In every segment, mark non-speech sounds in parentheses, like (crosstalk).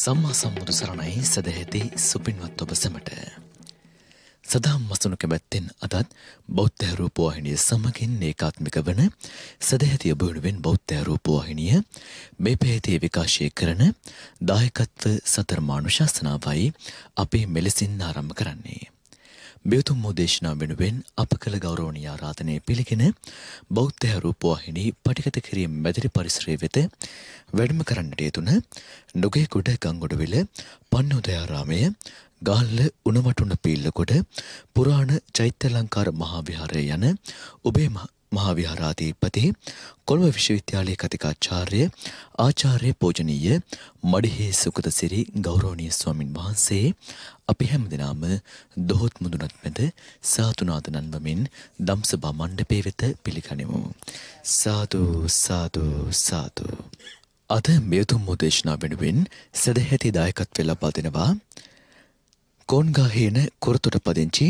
සම්මා සම්බුදු සරණයි සදැහැති සුපින්වත් ඔබ සැමට. සදාම් මසුණු කැමැත්තෙන් අදත් බෞද්ධ රූපවාහිනිය සමගින් ඒකාත්මික වන සදැහැති ඔබ වෙනුවෙන් බෞද්ධ රූපවාහිනිය මේ පැයතේ විකාශය කරන දායකත්ව සතරමානුශාසනාවයි අපි මෙලෙසින් ආරම්භ කරන්නේ. බියතුම් මෝදේශනා වෙනුවෙන් අප කළ ගෞරෝණී ආරාධනය පිළිගෙන බෞද්ධ රූපවාහිනි පටිගත කිරීම මැදිරි පරිසරය වෙත වැඩම කරන්නට යෙතුන නොගේකොඩ ගංගොඩවිල පන්නෝදයාරාමය ගාල්ල උණවටුන පිල්ලකොඩ පුරාණ චෛත්‍ය ලංකාර මහා විහාරය යන ඔබේ මහාවිහාරාධීපති කොළඹ විශ්වවිද්‍යාලයේ කතිකාචාර්ය ආචාර්ය පෝජනීය මඩිහේ සුකතසිරි ගෞරවනීය ස්වාමින් වහන්සේ අපි හැමදෙනාම දොහොත් මුදුනත් මැද සාතුනාදනන් වමින් දම්සභා මණ්ඩපේ වෙත පිළිගනිමු සාදු සාදු සාදු අද මෙතුම් උදේශනා වෙනුවෙන් සදැහැති දායකත්වය ලබා දෙනවා කෝන්ගාහේන කොරතොට පදිංචි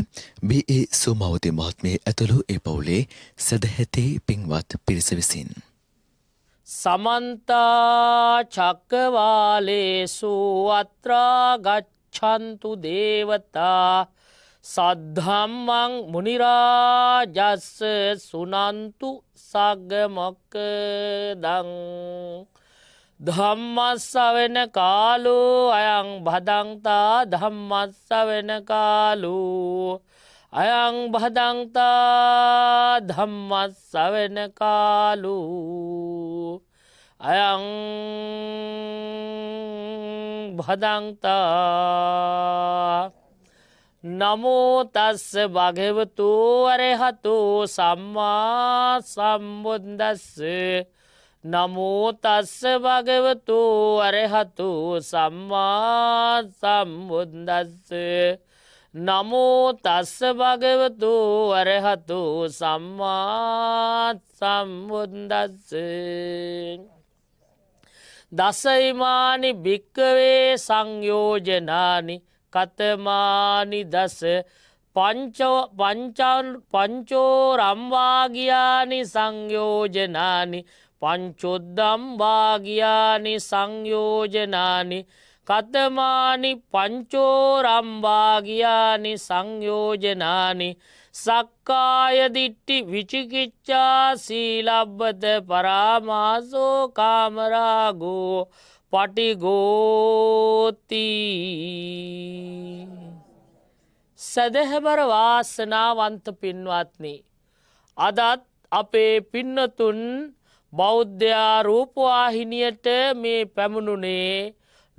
බඒ සුමවති මහත්මය ඇතුළු ඒ පවුලේ සැදහැතේ පින්වත් පිරිස විසින්. සමන්තා චක්කවාලේසු අත්‍රා ගච්ඡන්තු දේවතා සද්ධම්මං මුනිරාජස්ස සුනන්තු සගමොක්ක දං. ධම්මස්ස වෙන කාලු අයං භදංතා ධම්මස්ස වෙන කාලු අයං භදංතා ධම්මස්ස වෙන කාලු අයං භදංතා නමෝතස්ස භගවතු වරහතු සම්මා සම්බුද්දස්සේ නමුතස්ස භගවතු අරහතු සම්මා සම්බුද්දස්ස නමුතස්ස භගවතු අරහතු සම්මාත් සම්බුද්දස්ස දසයිමානි භික්කවේ සංයෝජනානි කතමානි දස පංචෝ රම්වාගයානි සංයෝජනානි පංචොද්දම් වාගයානි සංයෝජනානි කතමානි පංචෝරම්භාගයානි සංයෝජනානි සක්කායදිට්ටි විචිකිච්චා සීලබ්බත පරාමාසෝ කාමරාගෝ පටිගෝතිී සැදැහැබර වාසනාවන්ත පින්වත්නි. අදත් අපේ පින්නතුන් බෞද්ධයා රූපවාහිනියට මේ පැමුණුනේ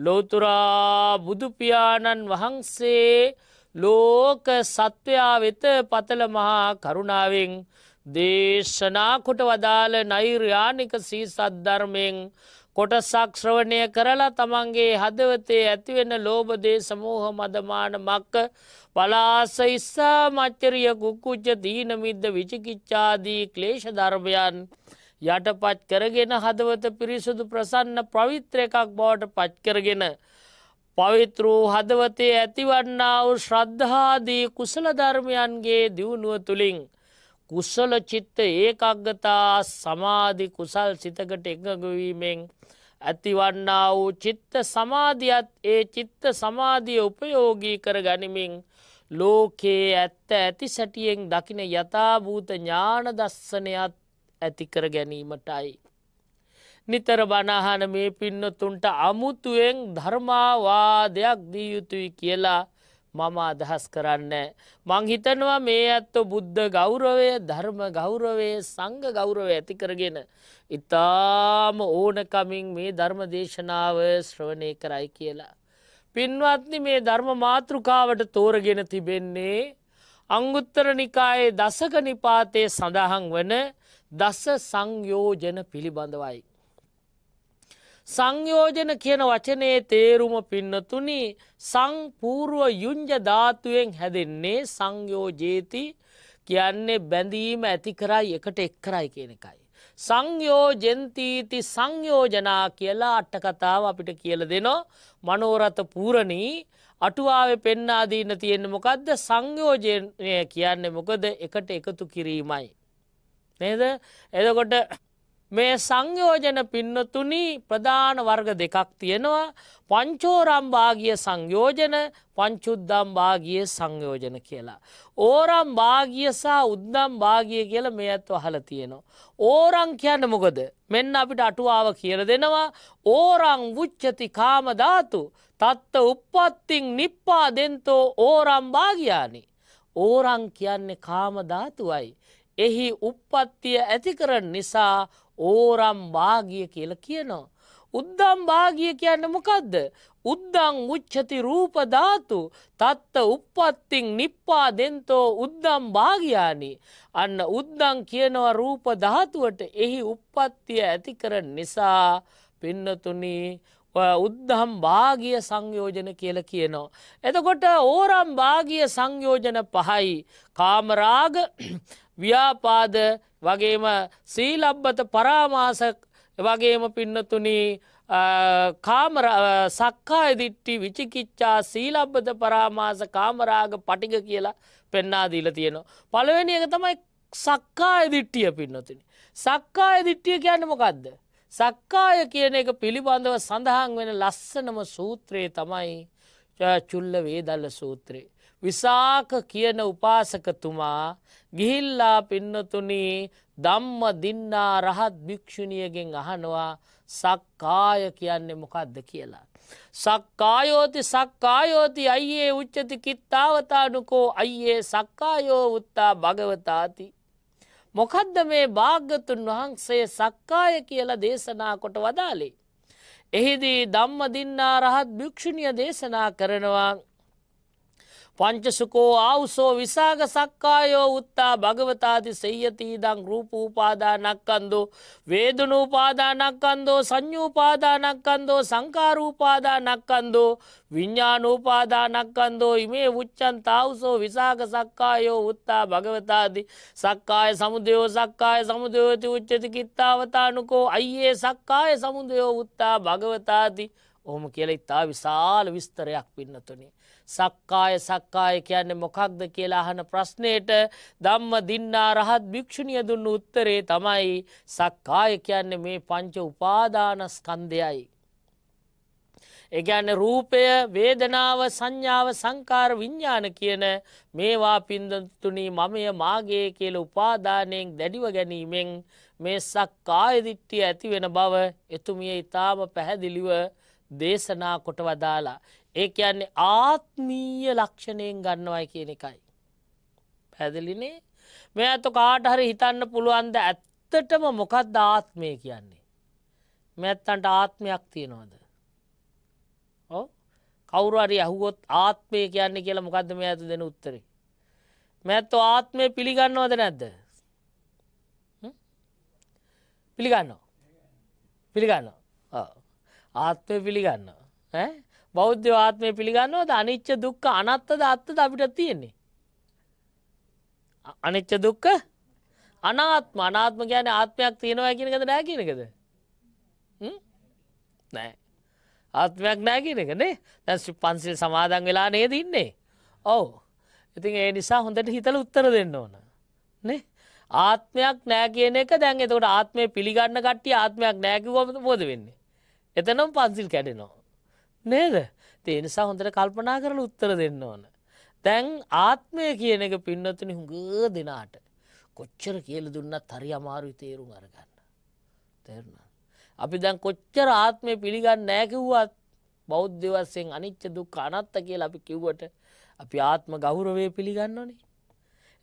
ලෝතුරා බුදුපියාණන් වහන්සේ ලෝක සත්වයා වෙත පතල මහා කරුණාවෙන් දේශනා කොට වදාළ නෛර්යානික සී සද්ධර්මයෙන් කොට සක්ෂ්‍රවණය කරලා තමන්ගේ හදවතේ ඇතිවෙන ලෝබදේ සමූහ මදමාන මක්ක පලාස ඉස්සා මච්චරිය කුක්කුච්ච දීනමිද්ද විචිකිච්චාදී ක්ලේෂ ධර්මයන්. යටපත් කරගෙන හදවත පිරිසුදු ප්‍රසන්න පවිත්‍ර එකක් බවට පත්කරගෙන. පවිත්‍රූ හදවතේ ඇතිවන්නාව ශ්‍රද්ධාදී කුසල ධර්මයන්ගේ දියුණුව තුළින්. කුස්සල චිත්ත ඒකක්ගතා සමාධි කුසල් සිතකට එකගවීමෙන්. ඇතිවන්නා වූ චිත්ත සමාධියත් ඒ චිත්ත සමාධිය උපයෝගී කර ගනිමින් ලෝකයේ ඇත්ත ඇති සැටියෙන් දකින යථභූත ඥාන දස්සනයත් ඇතිකර ගැනීමටයි. නිතර බණහන මේ පින්නතුන්ට අමුතුුවෙන් ධර්මාවාදයක් දී යුතුයි කියලා මම අදහස් කරන්න. මංහිතනවා මේ ඇත්ත බුද්ධ ගෞරවය ධර්ම ගෞරවේ සංග ගෞරවය ඇතිකරගෙන. ඉතාම ඕනකමින් මේ ධර්ම දේශනාව ශ්‍රවණය කරයි කියලා. පින්වත්නි මේ ධර්ම මාතෘකාවට තෝරගෙන තිබෙන්නේ. අංගුත්තර නිකායේ දසක නිපාතය සඳහන් වන දස සංයෝජන පිළිබඳවයි. සංයෝජන කියන වචනයේ තේරුම පින්නතුනි සංපූර්ුව යුංජ ධාතුවෙන් හැදෙන්නේ සංයෝජේති කියන්නේ බැඳීම ඇති කරයි එකට එක් කරයි කියන එකයි. සංයෝජෙන්තීති සංයෝජනා කියලා අට්ටකතාව අපිට කියල දෙනවා මනෝරත පූරණී අටුවාව පෙන්නාදීන තියෙන්න්න මොකක්ද සංයෝජනය කියන්නේ මොකද එකට එකතු කිරීමයි. නේද එදකොට මේ සංයෝජන පින්නතුනි ප්‍රධාන වර්ග දෙකක් තියෙනවා පංචෝරම්භාගිය සංයෝජන පංචුද්දම් භාගිය සංයෝජන කියලා. ඕරම් භාගිය සහ උද්දම් භාගිය කියල මේ ඇත්ව හල තියෙනවා. ඕරං කියන්න මොකද මෙන්න අපිට අටුවාව කියල දෙනවා ඕරං වච්චති කාමධාතු තත්ත උප්පත්තිං නිප්පා දෙන්තෝ ඕරම් භාගයානි. ඕරං කියන්නේ කාමධාතුවයි. එහි උප්පත්තිය ඇතිකරන නිසා ඕරම් භාගිය කියල කියනවා. උද්දම් භාගිය කියන්න මොකක්ද. උද්දං උච්චති රූපධාතු තත්ත උප්පත්තිං නිප්පා දෙන්තෝ උද්දම් භාගයානි. අන්න උද්දං කියනවා රූපධාතුවට එහි උප්පත්තිය ඇතිකරන නිසා පින්නතුනී උද්දහම් භාගිය සංයෝජන කියල කියනවා. එතකොට ඕරම් භාගිය සංයෝජන පහයි කාමරාග ව්‍යාපාද වගේම සීලබ්බත පරාමාස වගේම පින්නතුනී කාමර සක්කායදිට්ටි විචිකිච්චා සීලබ්බත පරාමාස කාමරාග පටික කියලා පෙන්නා දීල තියෙනවා. පළවෙනි එක තමයි සක්කායදිට්ටිය පින්නතුනි. සක්කායදිට්ටිය කියන්න මොකක්ද. සක්කාය කියන එක පිළිබඳව සඳහන් වෙන ලස්සනම සූත්‍රයේ තමයි චුල්ල වේදල්ල සූත්‍රයේ. විසාක කියන උපාසකතුමා ගිහිල්ලා පින්නතුනී දම්ම දින්නා රහත් භික්‍ෂුණියගෙන් අහනවා සක්කාය කියන්නේ මොකක්ද කියලා. සක්කායෝති සක්කායෝති අයියේ උච්චති කිත්තාවතානුකෝ අයියේ සක්කායෝ උත්තා භගවතාති. මොකදද මේ භාග්‍යතුන් වහන්සේ සක්කාය කියලා දේශනා කොට වදාලේ. එහිදී දම්ම දින්නා රහත් භික්‍ෂුණිය දේශනා කරනවා පංචසුකෝ ආවුසෝ විසාග සක්කායෝ උත්තා භගවතාති සෙයතිීදං රූපූපාදානක්කන්දෝ. වේදනූපාදානක්කන්දෝ සං්ඥූපාදානක්කන්දෝ සංකාරූපාදානක්කන්දෝ විඤ්ඥානූපාදානක්කන්දෝ ඉමේ උච්චන් තාවසෝ විසාග සක්කායෝ උත්තා භගවතාදි සක්කාය සමුදයෝ සක්කාය සමුදයෝති උච්චති කිත්තාවතානුකෝ අයියේ සක්කාය සමුදයෝ උත්තා භගවතාති ඔහොම කියල ඉතා විශාල විස්තරයක් පින්නතුනේ. සක්කාය සක්කාය කියන්නේ මොකක්ද කියලා අහන ප්‍රශ්නයට ධම්ම දින්නා රහත් භික්‍ෂුණිය දුන්න උත්තරේ තමයි සක්කාය කියන්නේ මේ පංච උපාදානස්කන්දයයි. එකන්න රූපය වේදනාව සංඥාව සංකාර විඤ්ඥාන කියන මේවා පින්දතුනි මමය මාගේ කියල උපාදානයෙන් දැඩිව ගැනීමෙන් මේ සක්කායදිට්ටිය ඇති වෙන බව එතුමිය ඉතාම පැහැදිලිව දේශනා කොට වදාලා. ඒ කියන්නේ ආත්මීය ලක්ෂණයෙන් ගන්නවයි කියන එකයි. පැදිලිනේ මේ ඇත කාට හරි හිතන්න පුළුවන්ද ඇත්තටම මොකක්ද ආත්මය කියන්නේ. මෙත්තන්ට ආත්මයක් තියෙනවද. ඕ කවුරරි ඇහුවොත් ආත්මය කියන්නේ කියලා මොකක්ද මේ ඇතු දෙන උත්තරේ. මැත්තෝ ආත්මය පිළිගන්නවද නැද්ද. පිළිගන්නවා. පිළිගන්න ආත්මය පිළිගන්න බෞද්ධ ආත්මය පිළිගන්නවද අනිච්ච දුක්ක අනත්තද අත්තද අපිට තියෙන්නේ. අනිච්ච දුක්ක අනාත්ම අනාත්ම ගැන ආත්මයක් තියෙනවා කියනකද නෑකිනකද නෑ ආත්මයක් නෑකිනකනේ දැ පන්සිල් සමාදන් වෙලා නේද ඉන්නේ ඔවු ඉතින් ඒ නිසා හොඳට හිතල උත්තර දෙන්න ඕන නේ ආත්මයක් නෑ කියන එක දැන් එතකට ආත්මය පිළිගන්න කට්ටිය ආත්මයක් නෑකිවම පෝද වෙන්නේ එතනම් පන්සිල් කැඩෙනවා නේද තිනිසා හොඳට කල්පනා කරල උත්තර දෙන්න ඕන. තැන් ආත්මය කියන එක පින්නතුනි හුඟ දෙනාට කොච්චර කියල දුන්නත් හරි අමාරුයි තේරුම් අරගන්න. තේරුණ. අපි දැන් කොච්චර ආත්මය පිළිගන්න නෑකිව්වත් බෞද්ධවස්සයෙන් අනිච්ච දුක් අනත්ත කියලා අපි කිව්වට අපි ආත්ම ගෞරවය පිළිගන්න ඕනේ.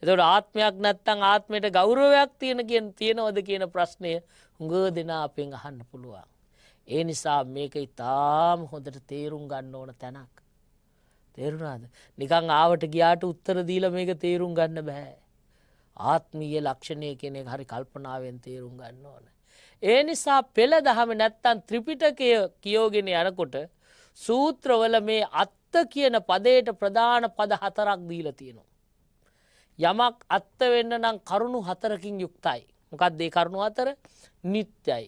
එතට ආත්මයක් නැත්තං ආත්මයට ගෞරවයක් තියෙන කියෙන් තියෙනවද කියන ප්‍රශ්නය හුඟ දෙනා අපෙන් අහන්න පුළුවන්. ඒ නිසා මේක ඉතාම හොඳට තේරුම් ගන්න ඕන තැනක්. තේරුණාද නිකං ආවට ගියාට උත්තර දීල මේක තේරුම් ගන්න බැහැ. ආත්මීය ලක්ෂණය කෙනෙක් හරි කල්පනාවෙන් තේරුම් ගන්න ඕන. ඒ නිසා පෙළ දහම නැත්තන් ත්‍රිපිටකය කියෝගෙන යනකොට සූත්‍රවල මේ අත්ත කියන පදයට ප්‍රධාන පද හතරක් දීල තියෙනවා. යමක් අත්ත වෙන්න නම් කරුණු හතරකින් යුක්තයි. මොකක්දේ කරුණු අතර නිත්‍යයි.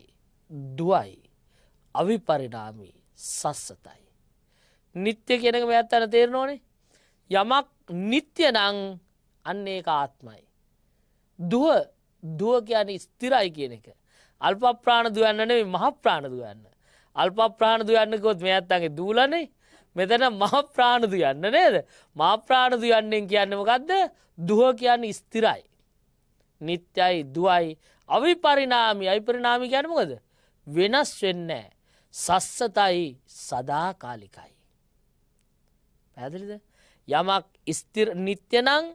දුවයි. අවිපරිනාමී සස්සතයි. නිත්‍ය කෙනක වැත් අන තේරෙන ඕනේ යමක් නිත්‍ය නං අන්නේ ආත්මයි. දුව දුව කියන ස්තිරයි කියන එක. අල්ප ප්‍රාණ දුවන්නනේ මහ ප්‍රාණ දුවන්න. අල්ප ප්‍රාණ දුයන්නකොත් මේ ඇත්තගේ දූලනේ මෙතන මහ ප්‍රාණදු යන්න නේද මාප්‍රාණදු යන්නෙන් කියන්නමකක්ද දුහ කියන්න ස්තිරයි. නිත්‍යයි දුවයි අවිපරිනාමි අයිපරිනාමි ගැනමකද වෙනස් වෙන්නෑ. සස්සතයි සදාකාලිකයි. පැදිලිද යමක් ස්තිර නිත්‍යනං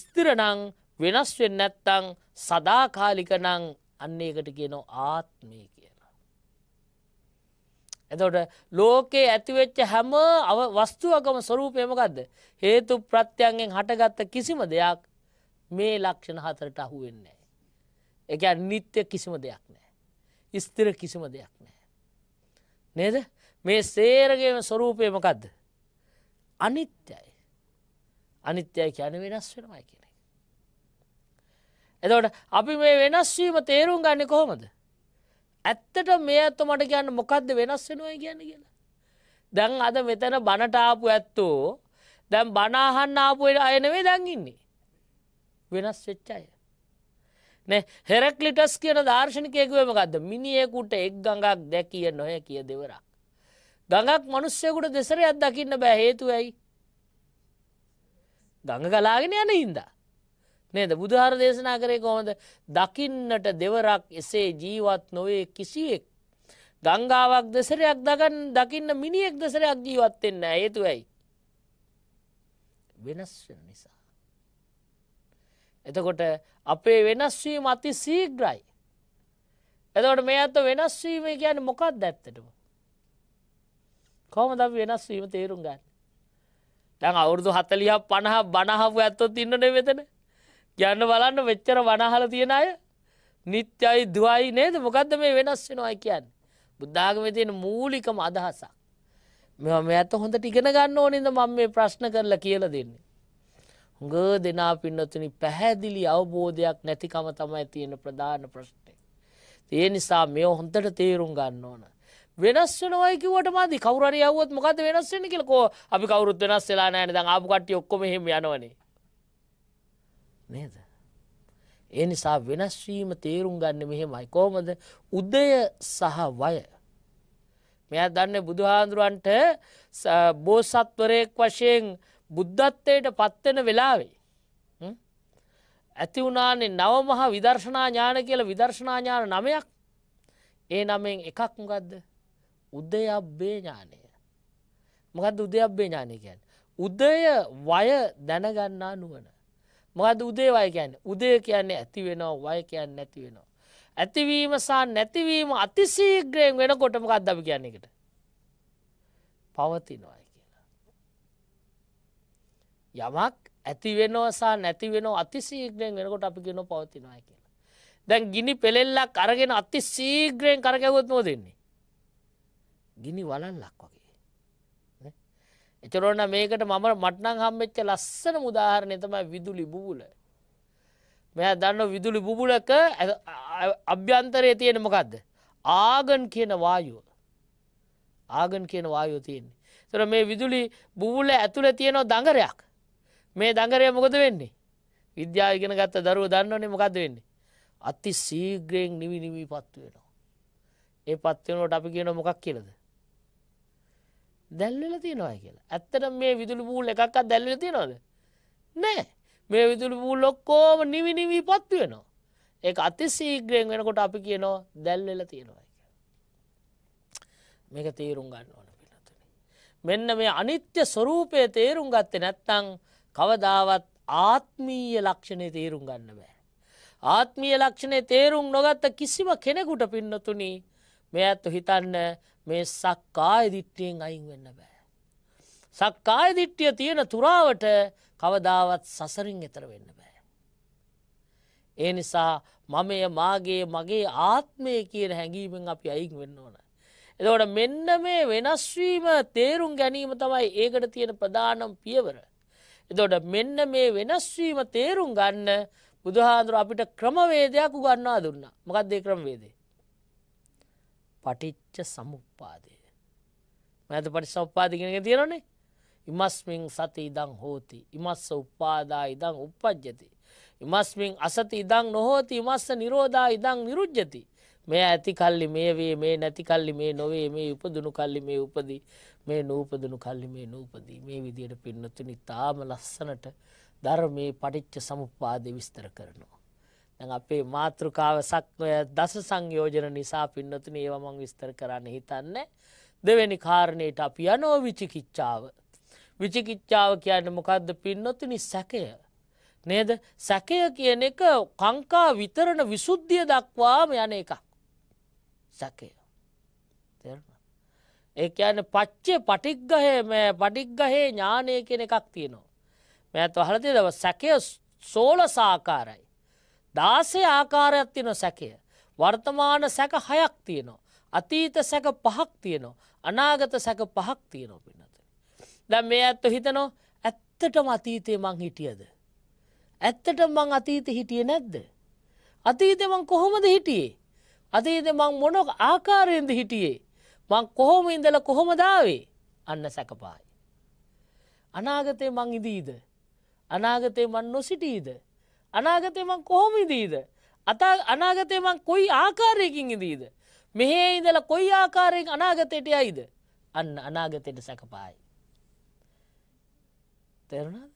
ස්තිරනං වෙනස් වෙන්න නැත්තං සදාකාලිකනං අන්න එකට කියනෝ ආත්මය කියලා. එතොට ලෝකයේ ඇතිවෙච්ච හැම වස්තුවකම ස්වරූපයමකක්ද හේතු ප්‍රත්‍යයන්ගෙන් හටගත්ත කිසිම දෙයක් මේ ලක්ෂණ හතරට අහුවෙන්නේ. එක නිත්‍ය කිසිම දෙයක් නෑ. ස්තිර කිසිම දෙයක් නෑ. නේද මේ සේරගේම ස්වරූපයමකක්ද අනිත්‍යයි අනිත්‍යයි කියන වෙනස් වෙනවා කියන එතවට අපි මේ වෙනස්වීම තේරුම් ගන්න කොහොමද ඇත්තට මේ ඇත්තු මට කියන්න මොකක්ද වෙනස් වෙනවා කියන්න කියලා දැන් අද මෙතන බණටාපු ඇත්තෝ දැම් බනාහන්න ආපුයට අයනවේ දැන්ගින්නේ වෙනස් වෙච්චාය හෙරක්ලිටස් කියන දර්ශනකයකුවමකක්ද මිනිියෙකුට එක් ගඟක් දැකිය නොය කිය දෙවරක්. ගඟක් මනුස්්‍යයකුට දෙසරයක් දකින්න බෑ හේතුවයි. ගඟ කලාගෙන යන හින්ද. නේද බුදුහාර දේශනා කරේ කොමද දකින්නට දෙවරක් එසේ ජීවත් නොවේ කිසිවෙක්. ගංගාවක් දෙසරයක් දගන් දකින්න මිනිියෙක් දෙසරයක් ජීවත්වෙන්න හේතුවයි. වෙනස් නිසා. එතකොට අපේ වෙනස්වීම අති සීග්‍රයි. එතකට මේ ඇත්ත වෙනස්වීම කියන මොකක් දැත්තටම. කොම ද වෙනස්වීම තේරුම් ගන්න. දැන් අවුරුදු හතලිය පණහ බණහපු ඇත්තොත් ඉන්නන වෙතන යන්න බලන්න වෙච්චර වනහල තියෙන අය නිත්‍යයි දවයි නේද මොකක්ද මේ වෙනස් වෙනවායි කියන්න. බුද්ධාගම තියෙන මූලිකම අදහසක්. මෙම ඇත හොඳ ටිගෙන ගන්න ඕනින්ද මම මේ ප්‍රශ්න කරලා කියල දෙන්නේ. හුඟ දෙනා පින්නතුනි පැහැදිලි අවබෝධයක් නැතිකම තමයි තියෙන ප්‍රධාන ප්‍රශ්නය. ඒ නිසා මේ හොන්තට තේරුම් ගන්න ඕන. වෙනස් වනවයි කිවට මදි කවර යවත් මොකද වෙනස් වෙන කිලකෝ අපි කවරුත් වෙනස් වෙලා නෑන ද ආපුකට්ටි ඔක්කොම හෙම යනවනේ නේද ඒ නිසා වෙනස්වීම තේරුම් ගන්න මෙහෙමයි කෝමද උදය සහ වය මෙයා දන්න බුදුහාන්දුරුවන්ට බෝසත්වරයෙක් වශයෙන් බුද්ධත්වයට පත්වෙන වෙලාවේ ඇති වුණනේ නවමහා විදර්ශනා ඥාන කියල විදර්ශනා ඥාන නමයක් ඒ නමෙන් එකක් මොකක්ද උදය අබ්බේ ඥානය මොකද උදය අබ්බේ ඥානය කියන් උදය වය දැනගන්නා නුවන මොකද උදේ වය කියන්න උදය කියන්නේ ඇති වෙනවා වය කියන්න නැති වෙනවා ඇතිවීම සා නැතිවීම අතිසීග්‍රයෙන් වෙන කොටමකක් දබ කියන්නේකට පවතිනොයි යමක් ඇති වෙනවසා නැති වෙන අතිසීග්‍රයෙන් වෙනකොට අපි ගෙන පවතිනවා කියලා. දැන් ගිනි පෙළෙල්ලක් අරගෙන අති සීග්‍රයෙන් කරකැවොත් නෝ දෙන්නේ. ගිනි වලල්ලක් වගේ. එතරොන්න මේකට මම මට්නං හම්මච්ච ලස්සන මුදාහරණය තමයි විදුලි බුබුල. මෙය දන්න විදුලි බුබුලක අභ්‍යන්තරය තියෙන මොකක්ද. ආගන් කියන වායුව. ආගන් කියන වායෝ තියෙන්නේ. තර මේ විදුලි බුබුල ඇතුළ තියෙනවා දඟරයක්. මේ දඟරය මොකද වෙන්නේ විද්‍යාගෙන ගත්ත දරුව දන්නවනේ මොකද වෙන්නේ අති සීග්‍රයෙන් නිවි නිවී පත්වෙනවා ඒ පත්වනට අපි කියන මොකක් කියලද දැල්වෙල තියෙනවා කියලා ඇත්තට මේ විදුලි බූල් එකක් දැල්වෙල තියෙනවද නෑ මේ විදුලි බූල් ඔක්කෝම නිවි නිවී පත්වෙනවා ඒ අති සීග්‍රයෙන් වෙනකොට අපි කියනවා දැල්වෙල තියෙනවා මේක තේරුම් ගන්න ඕන පිනතුන මෙන්න මේ අනිත්‍ය ස්වරූපය තේරුම් ගත්තේ නැත්තං කවදාවත් ආත්මීය ලක්ෂණය තේරුම් ගන්න බෑ. ආත්මීය ලක්ෂණය තේරුම් නොගත්ත කිසිම කෙනෙකුට පින්නතුනි මේ ඇත්තු හිතන්න මේ සක්කාය දිට්ටියෙන් අයින් වෙන්න බෑ. සක්කාය දිට්ටිය තියෙන තුරාවට කවදාවත් සසරින් එතර වෙන්න බෑ. ඒ නිසා මමය මාගේ මගේ ආත්මය කියන හැඟීමෙන් අපි අයින් වෙන්න ඕන. එදවට මෙන්න මේ වෙනස්වීම තේරුම් ගැනීම තමයි ඒකට තියෙන ප්‍රධානම් පියවර. එතොට මෙන්න මේ වෙනස්වීම තේරුම් ගන්න බුදුහාදුර අපිට ක්‍රමවේදයක් උගන්නා දුන්න මකත් දෙ ක්‍රමවේදේ. පටිච්ච සමුපාදය. මැත පටි සම්පාදිගෙනක තියෙනනේ ඉමස්මින් සති ඉදං හෝති ඉමස්ස උපාදා ඉදං උපද්ජති. ඉමස්මින් අසති ඉදං නොහෝති ඉමස්ස නිරෝධා ඉදං නිරුද්ජති. මේ ඇති කල්ලි මේ වේ මේ නැති කල්ලි මේ නොවේ මේ උපදුණු කල්ලි මේ උපදී මේ නූපදනු කල්ලි මේ නූපදී මේ විදියට පින්නතුනි තාම ලස්සනට ධර්මයේ පටිච්ච සමුපාදය විස්තර කරනවා. දැන් අපේ මාතෘකාව සක්වය දස සංයෝජන නිසා පින්නතුන ඒව මං විස්තර කරන්න හිතන්න දෙවැනි කාරණයට අපි යනෝ විචිකිච්චාව. විචිකිච්චාව කියන්න මොකක්ද පින්නොතුනි සැකය. නේද සැකය කියන එක කංකා විතරණ විසුද්ධිය දක්වාම යන එකක් සැකය. තෙරන. ඒයන පච්චේ පටික්ගහේ මේ පටික්ගහේ ඥානය කෙන එකක් තියෙනවා. මෙත් වහලතිදව සැකය සෝල සාකාරයි. දාසේ ආකාරයක් තියෙන සැකය. වර්තමාන සැක හයක් තියෙනවා. අතීත සැක පහක් තියෙනවා. අනාගත සැක පහක් තියෙනවා පින්නත. දැ මේ ඇත්ත හිතනෝ ඇත්තටම අතීතය මං හිටියද. ඇත්තට මං අතීත හිටිය නැද්ද. අතීතමං කොහොමද හිටියේ. අතීත මං මොනොක් ආකාරයෙන්ද හිටියේ. මං කොහොම ඉඳල කොහොම දාවේ අන්න සැකපායි. අනාගතය මං ඉදීද. අනාගතය මන් නොසිටීද. අනාගතය මං කොහොම ඉදීද. අතා අනාගතය මං කොයි ආකාරයකින් ඉදීද. මෙහේ ඉඳල කොයි ආකාරයෙන් අනාගතයට යයිද. අන්න අනාගතයට සැකපායි. තෙරුණද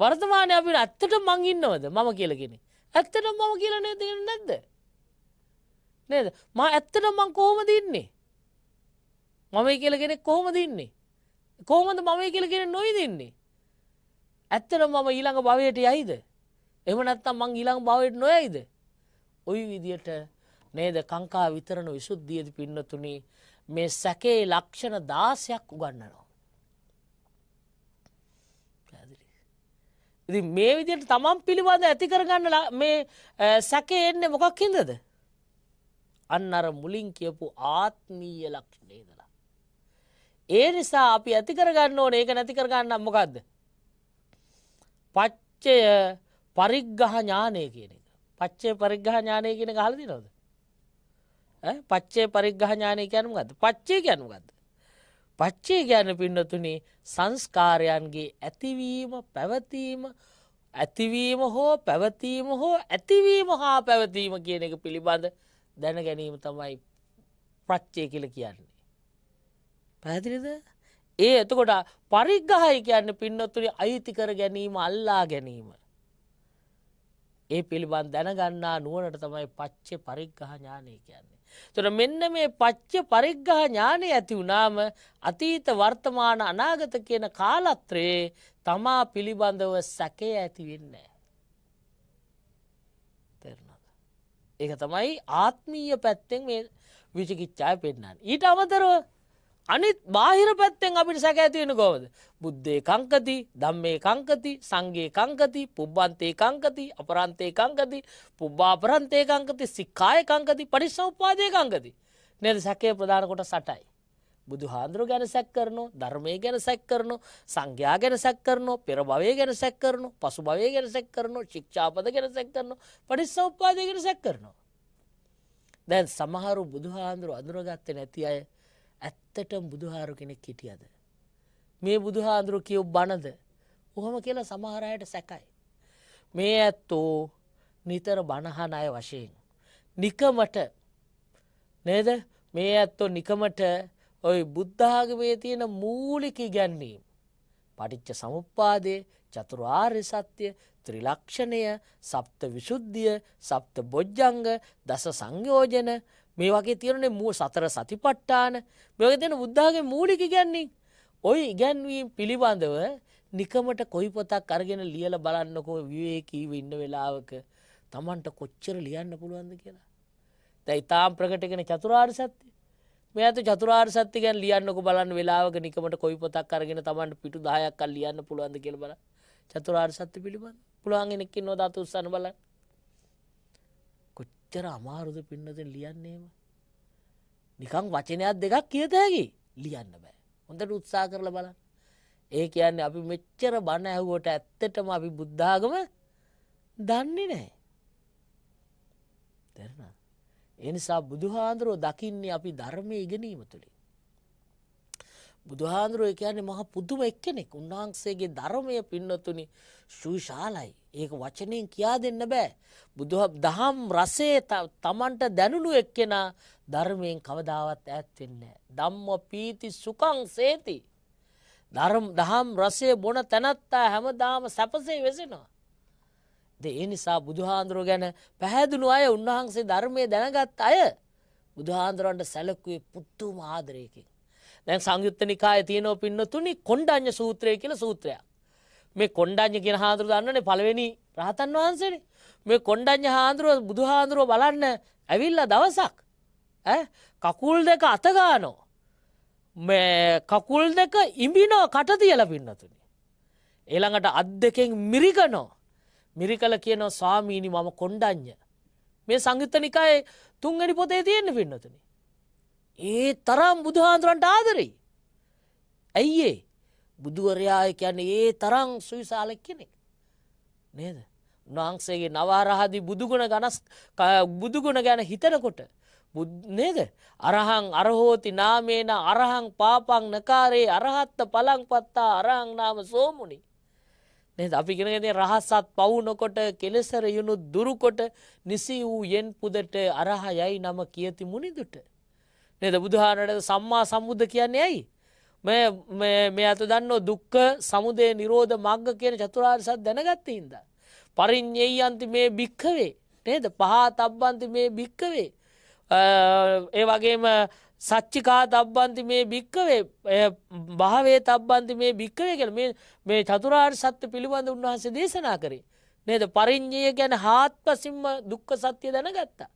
වර්තමානය අපිට ඇත්තට මං ඉන්නවද මම කියලගෙන. ඇත්තට මම කියලනේ දෙන්න නැද්ද. නේද ම ඇත්තට මං කොහොම දෙන්නේ. මමයි කියල කෙනෙක් කොහොම දෙන්නේ. කොහොමද මමයි කියල කෙන නොයි දෙන්නේ. ඇත්තට මම ඊළඟ භවයට යයිද. එම නැත්තම් මං ඊළඟ භවයට නොයයිද. ඔයි විදියට නේද කංකා විතරන විසුද්ධියද පින්නතුනි මේ සැකේ ලක්ෂණ දාසයක් උගන්නනවා. ඉති මේ විදියට තමන් පිළිබඳ ඇති කරගන්න මේ සැකේ එන්න මොකක් හිදද. අන්න අර මුලින් කියපු ආත්මීය ලක්ෂණේද. ඒ නිසා අපි ඇති කරගන්න ඕන ඒක නැති කරගන්න අම්මකක්ද. පච්චය පරිග්ගහ ඥානය කියන එක. පච්චේ පරිග්ගහ ඥානය කියන හලදි නොද. පච්චේ පරිග්ගහ ඥානය කියැනු ගද පච්චේ ගැනු ගද. පච්චේ ගැන පින්නතුනි සංස්කාරයන්ගේ ඇතිවීම පැවතීම ඇතිවීම හෝ පැවතීම හෝ ඇතිවීම හා පැවතීම කියන එක පිළිබඳ දැන ගැනීම තමයි ප්‍රච්චය කියල කියන්නේ. පැදිරිද ඒ එතකොට පරිග්ගහයි කියන්න පින්නොත්තුරි අයිතිකර ගැනීම අල්ලා ගැනීම. ඒ පිළිබන් දැනගන්නා නුවනට තමයි පච්චේ පරිග්ගහ ඥානය කියන්නේ. තොට මෙන්න මේ පච්ච පරිග්ගහ ඥානය ඇති වුනාම අතීත වර්තමාන අනාගත කියන කාලත්‍රයේ තමා පිළිබඳව සැකය ඇතිවෙන්න. ඒ තමයි ආත්මීය පැත්තෙන් මේ විචිකිච්චාය පෙන්න්න. ඊට අමතරව අනිත් බාහිර පැත්තෙන් අපිට සැක ඇතිවෙන කොවද. බුද්ධේ කංකති දම්මේ කංකති සංගේ කංකති පුබ්බන්තේ කංකති අපරන්තේ කංකති පුබ්බාපරන්තේ කංකති සික්කාය කංකති පඩිස්ස උපාදය කංකති. නද සැකේ ප්‍රධානකොට සටයි. බුදු හාන්දුරු ගැන සැක් කරනු ධර්මය ගැන සැක් කරනු සංඝයා ගැන සැක් කරනු පෙරභවය ගැන සැක් කරනු පසු භවය ගැන සැක් කරනු ශික්ෂාපද ගැන සැක් කරනු පඩිස්ස උපාදය ගැන සැක් කරනවා. දැන් සමහරු බුදු හාන්දුරු අඳුරගත්ත නැති අය ඇත්තටම බුදුහාරු කෙනෙක් හිටියද. මේ බුදුහාන්දුරු කියව් බණද ඔහොම කියලා සමහරයට සැකයි. මේ ඇත්තෝ නිතර බණහන අය වශයෙන්. නිකමට නේද මේ ඇත්තෝ නිකමට ඔයි බුද්ධාගමේ තියෙන මූලිකි ගැන්වීම්. පටිච්ච සමුපාදය චතුරාර්ය සත්‍යය ත්‍රිලක්ෂණය සප්ත විශුද්ධිය සප්ත බොජ්ජංග දස සංයෝජන මේ වගේ තියෙනනේ මුව සතර සතිපට්ඨාන මේක දෙන බුද්ධාගේ මූලික ඉගැන්වීම්. ওই ඉගැන්වීම් පිළිබඳව නිකමට කොයි පොතක් අරගෙන ලියලා බලන්නකෝ විවේකීව ඉන්න වෙලාවක Tamanට කොච්චර ලියන්න පුළුවන්ද කියලා. දැන් ඊටාම් ප්‍රකට වෙන චතුරාර්ය සත්‍ය. මෙයාට චතුරාර් සත්‍ය ගැන ලියන්නක බලන්න වෙලාවක නිකමට කොයි පොතක් අරගෙන තමන්ට පිටු දායක් කල් ලියන්න පුළුවන්ද කියල බල චතුරාර් සත්‍ය පිළිබඳ පුළුවන්ගෙනෙක්කින් නොදත් උත්සන්න බලන්න කොච්චර අමාරුද පින්නතින් ලියන්නේම නිකං වචනයක් දෙකක් කියත හැකි ලියන්න බෑ හොඳට උත්සා කරල බලන්න ඒ කියන්නේ අපි මෙච්චර බණ ඇහුවට ඇත්තටම අපි බුද්ධාගම දන්නේ නෑ තෙරන එනිසා බුදුහාන්දුරුවෝ දකින්නේ අපි ධර්මය ඉගෙනීම තුළින් බුදුහාන්දුරුවෝ කියන්නේ මහ පුදුම එක්කෙනෙක් උන්වහන්සේගේ ධර්මය පින්නතුනි ශූෂාලයි ඒක වචනයෙන් කියා දෙන්න බෑ. බුදු දහම් රසේ තමන්ට දැනුණු එක්කෙනා ධර්මයෙන් කවදාවත් ඇත්වෙන්න. දම්ම පීති සුකං සේති. ධර්ම දහම් රසේ බොන තැනත්තා හැමදාම සැපසේ වෙසෙනවා. ද ඒ නිසා බුදුහාන්දුරුව ගැන පැහැදුණු අය උන්වහන්සේ ධර්මය දැනගත් අය බුදුහාන්දුරුවන්ට සැලකුවේ පුත්තුම ආදරයකින්. දැන් සංයුත්තනිකාය තියනෝ පින්න තුනි කොණ්ඩඥ සූත්‍රය කියල සූත්‍රයක්. මේ කොණ්ඩඥ කියෙන හාදුරු දන්නනේ පළවෙනි රහතන් වහන්සේන මේ කොණ්ඩඥ හාදුරුව බුදු හාදුරුව බලන්න ඇවිල්ල දවසක් කකුල් දෙක අතගානෝ මේ කකුල් දෙක ඉඹිනෝ කටතියල පින්නතුනි. එළඟට අත් දෙකෙන් මිරිකනෝ මිරිකල කියනෝ ස්වාමීණි මම කොණ්ඩඥ මේ සංගිත්තනිකායි තුන්ගනි පොතේ තියෙන්න පින්නතුනි. ඒ තරම් බුදුහාන්දුරන්ට ආදරයි. ඇයිඒ බුදුවරයාය කියන්නේ ඒ තරං සුවිශාලක් කෙනෙක් නේද උන්වහන්සේගේ නවාරහදි බුදුගුණ ගනස් බුදුගුණ ගැන හිතනකොට නේද අරහං අරහෝති නාමේන අරහං පාපං නකාරේ අරහත්ත පලං පත්තා අරහං නාම සෝමුණි නේද අපි ඉගෙනගෙන රහසත් පවුනකොට කෙලෙසර යුණු දුරුකොට නිසි වූ යෙන් පුදට අරහ යයි නම කියති මුනිදුට නේද බුදුහාරට සම්මා සම්බුද්ධ කියන්නේ ඇයි මේ ඇත දන්න දුක්ක සමුදේ නිරෝධ මංග කියන චතුරාර් සත් දැනගත්තහින්ද. පරිින්්ඥෙයි අන්ති මේ භික්කවේ නේද පහා තබ්බන්ති මේ භික්කවේ. ඒ වගේම සච්චිකා තබ්බන්ති මේ භික්කවේ භාවේ තබ්බන්ති මේ භික්කවේ කළ මේ චතුරාර් සත්‍ය පිළිබඳ උන්වහන්සේ දේශනා කරේ. නේද පරිං්ඥය ගැන හාත් පසිම්ම දුක්ක සත්‍යය දැනගත්තා.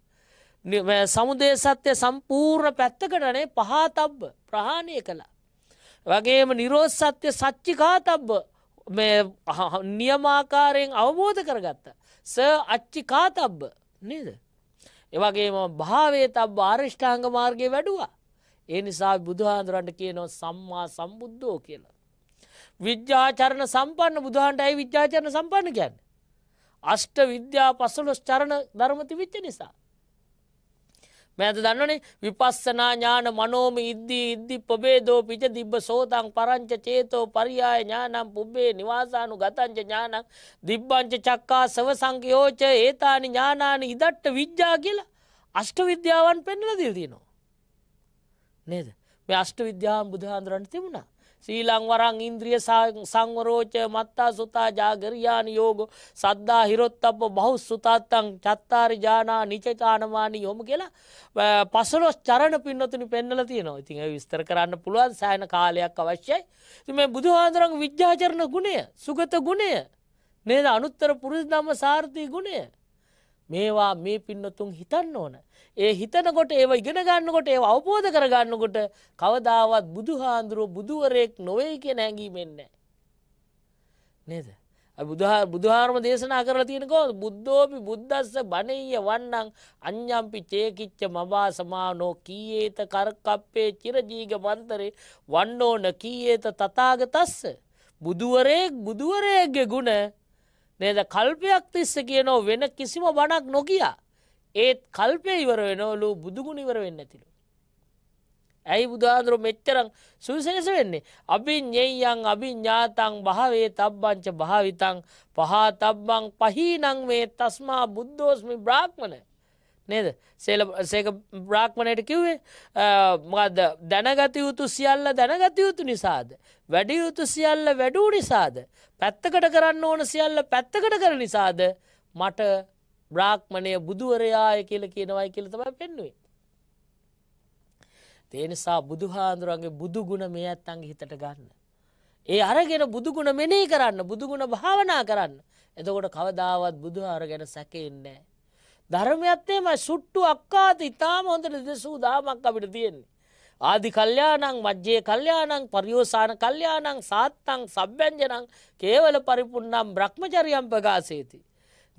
සමුදේ සත්‍යය සම්පූර්ණ පැත්තකටනේ පහතබ්බ ප්‍රහාණය කලා. වගේම නිරෝධ සත්‍ය සච්චිකාතබ්බ මේ නියමාකාරයෙන් අවබෝධ කරගත්ත. ස අච්චිකාතබ්බ නේද. එවගේම භාවේ තබ් ආර්ෂ්ඨාංග මාර්ගය වැඩුවා. ඒ නිසා බුදුහාන්දුරන්ට කියනො සම්මා සම්බුද්ධෝ කියලා. විද්‍යාචරණ සම්පන්න බුදුහන්ට ඇයි විද්‍යාචරණ සම්පන්න ගැන්න. අෂ්ට විද්‍යා පසලොස් චරණ ධර්මති විච්ච නිසා. මෑත දන්නනේ විපස්සනා ඥාන මනෝම ඉද්දී ඉද්දි පබේදෝ පිච දිබ්බ සෝතං පරංච චේතෝ පරියාය ඥානම් පුබ්බේ නිවාසානු ගතංච ඥානං දිබ්බංච චක්කා සව සංකයෝච ඒතානි ඥානාන ඉදට්ට විද්්‍යා කියලා අෂ්ට විද්‍යාවන් පෙන්නල දිල්දිනවා. නේද මේ අෂ්ට විද්‍යාන් බුදුහාන්දුරන්ට තිබුණා සීලං වරං ඉන්ද්‍රිය සංවරෝච මත්තා සුතා ජාගරයාන යෝග සද්දා හිරොත් අප බෞස් සුතාත්තං චත්තාරි ජානා නිචචානමානී යොම කියලා පසලොස් චරණ පින්නතුනි පෙන්නල තියනවා ඉතින් විස්තර කරන්න පුළුවන් සෑන කාලයක් අවශ්‍යයි ති මේ බුදුහාන්දරං විද්‍යාචරණ ගුණය සුගත ගුණය නේද අනුත්තර පුරුෂ දම්ම සාර්ථී ගුණය මේවා මේ පින්නතුන් හිතන්න ඕන. ඒ හිතනකොට ඒව ඉගෙන ගන්නකොට ඒ අවබෝධ කරගන්නකොට කවදාවත් බුදු හාන්දුරුව බුදුවරයෙක් නොවයි කිය නැගීමෙන්න. නේද. බුදුහාරම දේශනා කර තියෙනකෝ බුද්ධෝපි බුද්ධස්ස බනීය වන්නං අඥ්ඥම්පි චේකිච්ච මබා සමානෝ කීඒත කරකප්පේ චිරජීග මන්තරේ වන්නෝන කීඒත තතාග තස්ස. බුදුවරයෙක් බුදුවරයගේ ගුණ නේද කල්පයක් තිස්ස කියනෝ වෙන කිසිම බණක් නොකියා. ඒත් කල්පය ඉවර වෙනෝලු බුදුගුණ ඉවර වෙන්න ඇතිලු. ඇයි බුදුහාදුරු මෙච්චරං සුවිශේෂ වෙන්නේ. අපි ඥෙයියන් අභි ඥාතන් භාවේ තබ්බංච භාවිතං පහා තබ්බං පහීනං මේ තස්මා බුද්ධෝස්මි බ්‍රාක්්මණ. නේද සේල සේක බ්‍රාක්්මණයට කිව්වේ මද දැනගතයුතු සියල්ල දැනගතයුතු නිසාද. වැඩියුතු සියල්ල වැඩූ නිසාද. පැත්තකට කරන්න ඕන සියල්ල පැත්තකට කර නිසාද මට බ්‍රාක්්මණය බුදුවරයාය කියල කියනවයි කියල තම පෙන්නුවේ. තේනිසා බුදුහාන්දුරන්ගේ බුදුගුණ මේ ඇත්තන්ගේ හිතට ගන්න. ඒ අරගෙන බුදුගුණ මෙනේ කරන්න බුදුගුණ භාවනා කරන්න එතකොට කවදාවත් බුදුහාර ගැන සැකෙන්නේ. ධර්මයත්තේමයි සුට්ටු අක්කාත ඉතාම හොඳට දෙසූ දාමක් අපිට තියෙන්නේ. ආදි කල්්‍යානං මජ්ජයේ කල්්‍යානං පරිියෝසාන කල්්‍යානං සාත්තං සබ්‍යංජනං කේවල පරිපුන්නම් බ්‍රහ්මචරියම් ප්‍රගාසේති.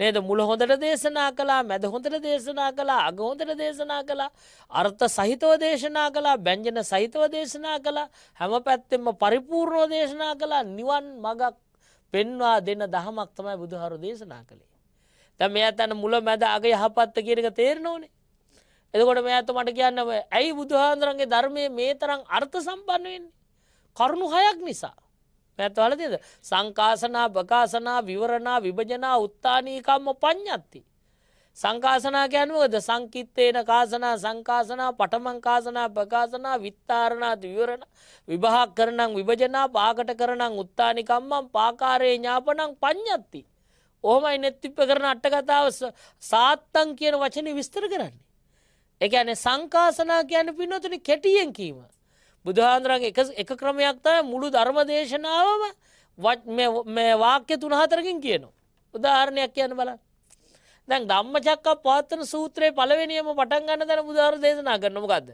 නේද මුල හොඳට දේශනා කලා මැද හොඳට දේශනා කලා අග හොඳට දේශනා කලා අර්ථ සහිතව දේශනා කලා බැංජන සහිතව දේශනා කලා හැම පැත්තෙම පරිපූර්ණෝ දේශනා කලා නිවන් මගක් පෙන්වා දෙන්න දහමක් තමයි බුදුහරු දේශනා කළේ. දැන් මෙයා තන මුල මැද අග යහපත්ත කියන එක තේරෙනෝනේ එතකොට මෙයාට මට කියන්න ඇයි බුදුහාඳුරන්ගේ ධර්මයේ මේ තරම් අර්ථ සම්පන්න වෙන්නේ කරුණු හයක් නිසා පැත්වලතිද සංකාසනා ප්‍රකාශනා විවරණා විභජනා උත්තානීකම්ම පඤ්ඤත්ති සංකාසනා කියනවද සංකිත්තේන කාසනා සංකාසනා පටමං කාසනා ප්‍රකාශනා විත්තාරණාත් විවරණ විභාග කරනං විභජනා පාකට කරනං උත්තානිකම්මම් පාකාරේ ඥාපනං පඤ්ඤත්ති ඕමයි නැත්තිප්ප කරන අට්ටකතාව සාත්තන් කියන වචනය විස්තර කරන්නේ. එක ඇන සංකාසනා කියන පින්නතුනි කෙටියෙන් කීම. බුදුහාන්දරගේ එක ක්‍රමයක් තයි මුළු ධර්ම දේශනාවම මේ වාක්‍ය තුනහතරකින් කියනවා. උදාහරණයක් කියන බල දැන් ධම්ම චක්ක පාත්තන සූත්‍රයේ පලවෙනියම පටන් ගන්න දැන බුදාර දේශනා කරනමකක්ද.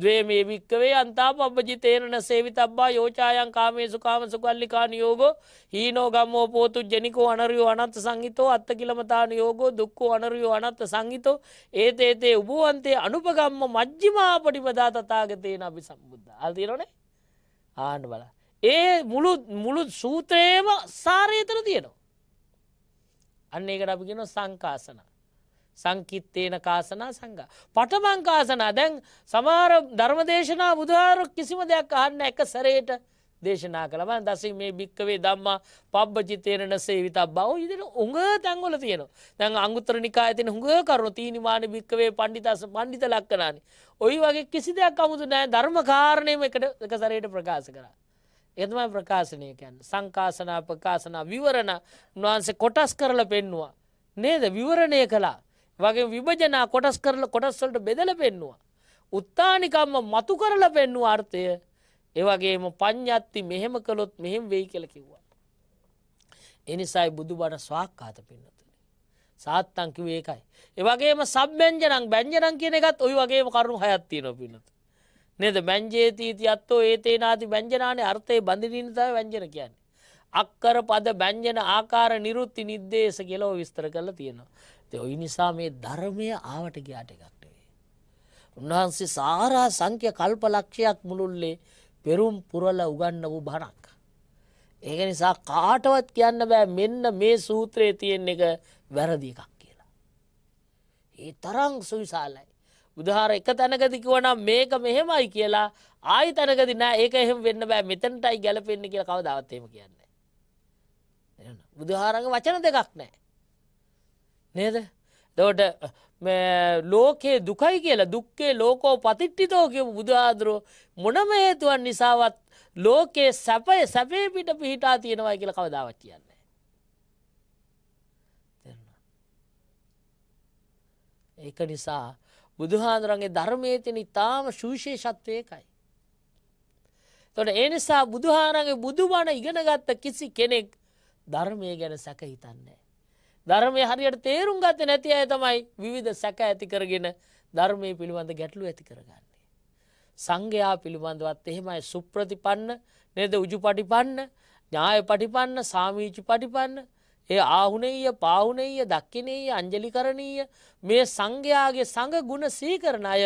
දේ මේ භික්කවේ අන්තා පබ්ජි තේරන සේවි තබ්බා යෝචායන් කාමේ සුකාම සුකල්ලිකාන යෝගෝ හීනෝ ගම්මෝ පෝතු ජනිකෝ අනරියෝ අනත්ත සංහිතෝ අත්ත කිලමතාන යෝගෝ දුක්කෝ අනරියෝ අනත්ත සංහිතෝ ඒත ඒතේ උබුවන්තේ අනුපගම්ම මජ්ජිමා පටිපදා තතාගතයෙන අපි සම්බුද්ධ අල්තිරොනේ ආන්න බලා. ඒ මුළු මුළු සූත්‍රයේම සාරයතර තියෙනවා. අන්න ඒකට අපිගෙන සංකාසනා. සංකිත්තේන කාසනා සංගා. පටමංකාසනා දැන් සමාර ධර්මදේශනා බුදුහාරු කිසිම දෙයක් අහන්න එක සරේට දේශනා කළමන් දසින් මේ භික්කවේ දම්මා පබ්බ චිතේරන සේවිත බව ඉදිට උඟ තැන්වල තියෙන තැන් අංගුතර නිකා ඇතින හුඟ කරු තීනිමාන භික්කවේ පණ්ඩිතස පණ්ඩිත ලක්කනාන. ඔයි වගේ කිසි දෙයක් අමුතු නෑ ධර්ම කාරණයම එකට එක සරයට ප්‍රකාශ කර. එතමයි ප්‍රකාශනය කියන්න සංකාසනා ප්‍රකාශනා විවරණ උන්වහන්සේ කොටස් කරල පෙන්නවා. නේද විවරණය කලා වගේ විභජනා කොටස් කරල කොටස්වලට බෙදල පෙන්නවා. උත්තානිකම්ම මතු කරල පෙන්නු අර්ථය ඒවගේම පඤ්ඥත්ති මෙහෙම කළොත් මෙහෙම වෙයි කියල කිව්වා. එනිසයි බුදු බට ස්වාක්කාත පින්නතුන. සාත්තංකිව ඒකයි. ඒවගේම සබ්බැංජනක් බැංජනන් කියන එකත් ඔයි වගේම කරුණු හයත්ති නොපිනත. නෙද බැංජේතීති අත්තෝ ඒතේ නාති බැංජනානේ අර්ථය බඳිනීනිතාව වැංජන කියන්නේ. අක්කර පද බැංජන ආකාර නිරුත්ති නිද්දේශ කෙලෝ විස්තර කළ තියෙනවා. තත්ත්වය. ඔයි නිසා මේ ධර්මය ආවට ගියාට එකක් නෙවෙයි. උන්වහන්සේ සාරා සංඛ්‍ය කල්පලක්ෂයක් මුළුල්ලේ පෙරුම් පුරල උගන්න වූ බණක්. ඒක නිසා කාටවත් කියන්න බෑ මෙන්න මේ සූත්‍රයේ තියෙන එක වැරදි එකක් කියලා. ඒ තරම් සුවිශාලයි. බුදුහාර එක තැනකදි කිව්වනම් මේක මෙහෙමයි කියලා ආයි තැනකදි නෑ ඒක එහෙම වෙන්න බෑ මෙතනටයි ගැලපෙන්නේ කියලා කවදාවත් එහෙම කියන්නේ නැහැ. බුදුහාරගේ වචන දෙකක් නැහැ. නේද තෝට ලෝකයේ දුකයි කියලා දුක්කේ ලෝකෝ පතිට්ටිතෝ කියපු බුදුහාදුරෝ මොනම හේතුවන් නිසාවත් ලෝකයේ සැපය සැපේ පිට පිහිටා තියෙනවා කියල කවදාවක් කියන්නේ. ඒක නිසා බුදුහාදුරන්ගේ ධර්මයතින ඉතාම ශූෂේෂත්වයකයි. තොට ඒ නිසා බුදුහාරගේ බුදුබණ ඉගෙනගත්ත කිසි කෙනෙක් ධර්මය ගැන සැක හිතන්නේ. ධර්මය හරියට තේරුම් ගත නැති අය තමයි විවිධ සැක ඇති කරගෙන ධර්මය පිළිබඳ ගැටලු ඇති කරගන්නේ. සංඝයා පිළිබඳවත් එහෙමයි සුප්‍රතිපන්න නෙද උජු පටිපන්න ඥාය පටිපන්න සාමීචි පටිපන්න ඒ ආහුනෙය පාහුනෙය දක්කිනෙය අංජලිකරණීය මේ සංඝයාගේ සඟ ගුණ සීකරණ අය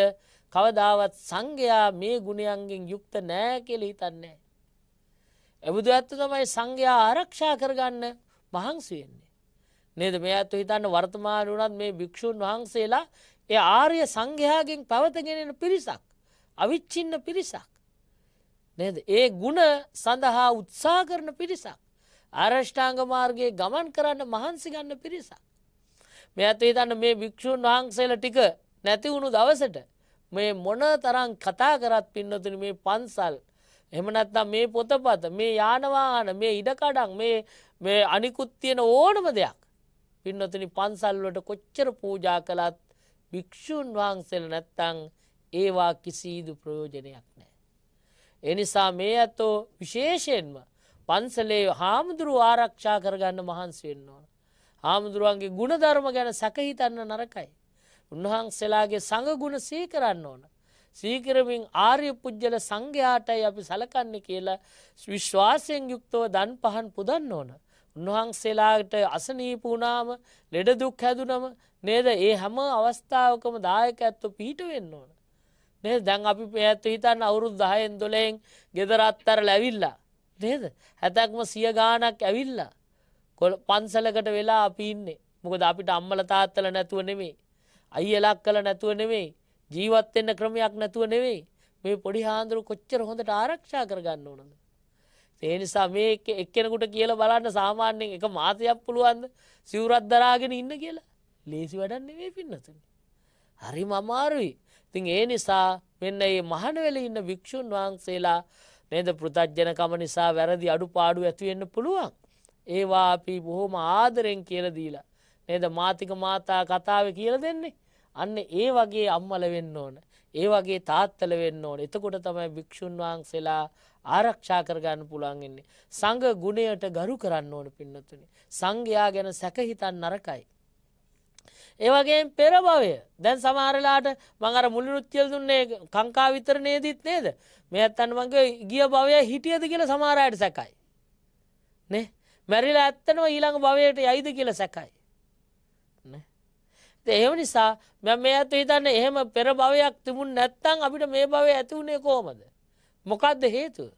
කවදාවත් සංඝයා මේ ගුණයන්ගෙන් යුක්ත නෑ කෙලි හිතන්නේ. ඇබුදු ඇත්ත තමයි සංඝයා ආරක්ෂා කරගන්න මහන්සුවෙන්නේ. නේද මේ ඇත්තු හිතන්න වර්තමාන වනත් මේ භික්‍ෂූන් වහන්සේලා ඒ ආර්ය සංඝයාගෙන් පැවතගෙනෙන පිරිසක් අවිච්චින්න පිරිසක් නේද ඒ ගුණ සඳහා උත්සා කරන පිරිසක් අරෂ්ඨාංග මාර්ගයේ ගමන් කරන්න මහන්සි ගන්න පිරිසක් මේ ඇත හිතන්න මේ භික්‍ෂූන් වහන්සේල ටික නැති වුණු දවසට මේ මොන තරන් කතා කරත් පින්නතුන මේ පන්සල් එමනත්නම් මේ පොතපත මේ යානවාහන මේ ඉඩකඩක් මේ අනිකුත් තියෙන ඕනම දෙයක් පින්නතුනි පන්සල්වට කොච්චර පූජා කළත් භික්‍ෂූන් වහන්සෙල නැත්තං ඒවා කිසිීදු ප්‍රයෝජනයක් නෑ. එනිසා මේ ඇත්තෝ විශේෂයෙන්ම පන්සලේ හාමුදුරුව ආරක්ෂා කරගන්න මහන්සි වෙන්න ඕන. හාමුදුරුවන්ගේ ගුණධර්ම ගැන සැකහිතන්න නරකයි. උන්වහන්සේලාගේ සඟගුණ සීකරන්න ඕන. සීකරමින් ආර්ය පුද්ජල සංඝයාටයි අපි සලකන්න කියලා විශ්වාසයෙන් යුක්තව දන් පහන් පුදන්න ඕන. උන්වහන්සේලාට අසනීප වුණාම ලෙඩ දුක් හැදුනම නේද ඒ හැම අවස්ථාවකම දායක ඇත්තු පිහිට වෙන්න ඕන. නේද දැන් අපි පැත්ත හිතන්න අවුරුදු දහයෙන් දොලෙන් ගෙදරත්තර ලැවිල්ලා. නේද හැතැක්ම සිය ගානක් ඇවිල්ලා. කොල් පන්සලකට වෙලා අපි ඉන්නේ මොකද අපිට අම්මල තාත්තල නැතුව නෙමේ. අයියලක් කළ නැතුව නෙමේ ජීවත්වෙන්න ක්‍රමයක් නැතුව නෙවෙයි මේ පොඩි හාන්දුරු කොච්චර හොඳට ආරක්ෂා කරගන්න ඕනද. ඒ නිසා මේ එක්කෙනකුට කියලා බලන්න සාමාන්‍යයෙන් එක මාතයක් පුළුවන්ද සිවරත්දරාගෙන ඉන්න කියලා ලේසි වැඩන්නේ මේ පින්නතුන. හරි මමාරුයි තින් ඒ නිසා මෙන්න ඒ මහනවෙල ඉන්න භික්‍ෂූන් වහන්සේලා නේද පෘතජ්ජනකම නිසා වැරදි අඩු පාඩු ඇතිවෙන්න පුළුවන්. ඒවා අපි බොහොම ආදරෙන් කියල දීලා. නේද මාතික මාතා කතාව කියල දෙන්නේ. අන්න ඒ වගේ අම්මල වෙන්න ඕන. ඒ වගේ තාත්තල වෙන්න ඕන එතකොට තමයි භික්‍ෂූන් වහන්සේලා ආරක්ෂා කරගන්න පුළුවන්ගන්නේ. සංඝ ගුණයට ගරු කරන්න ඕන පින්නතුනි. සංඝයා ගැන සැකහිතන් නරකයි. ඒවගේ පෙරභවය දැන් සමාරලාට මඟර මුලිනුත්තියල් දුන්නේ කංකා විතර නේදීත් නේද මේ ඇත්තන් මගේ ගිය භවය හිටියද කියල සමාරයට සැකයි. නෙ මැරිලා ඇත්තනව ඊළඟ භවයට යයිද කියල සැකයි. එහෙම නිසා මෙ මේ ඇත්තු හිතන්න එහෙම පෙර භවයක් තිබුණ නැත්තං අපිට මේ භවය ඇතිවුණේ කෝමද. මොකක්ද හේතුව.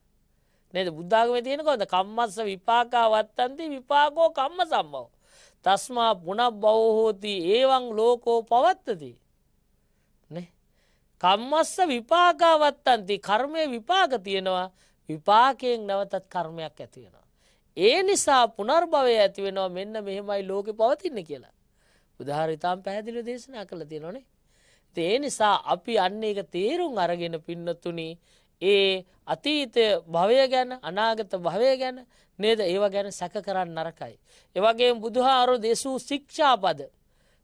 නේද බුද්ධාගම තියෙන කොද කම්මස්ස විපාකා වත්තන්ති විපාකෝ කම්ම සම්බව. තස්මා පුනක් බවහෝති ඒවන් ලෝකෝ පවත්තති. කම්මස්ස විපාකාවත්තන්ති කර්මය විපාග තියෙනවා විපාකයෙන් නැවතත් කර්මයක් ඇතිවෙනවා. ඒ නිසා පුනර්භවය ඇතිවෙනවා මෙන්න මෙහෙමයි ලෝක පවතින්න කියලා. බුදහරිතාම් පැහැදිලි දේශනා කළ තියෙනොනේ. ඒ නිසා අපි අන්න එක තේරුම් අරගෙන පින්නතුනි ඒ අතීතය භවය ගැන අනාගත භවය ගැන නේද ඒව ගැන සැක කරන්න නරකයි. ඒවගේ බුදුහාරු දෙසූ ශික්ෂාපද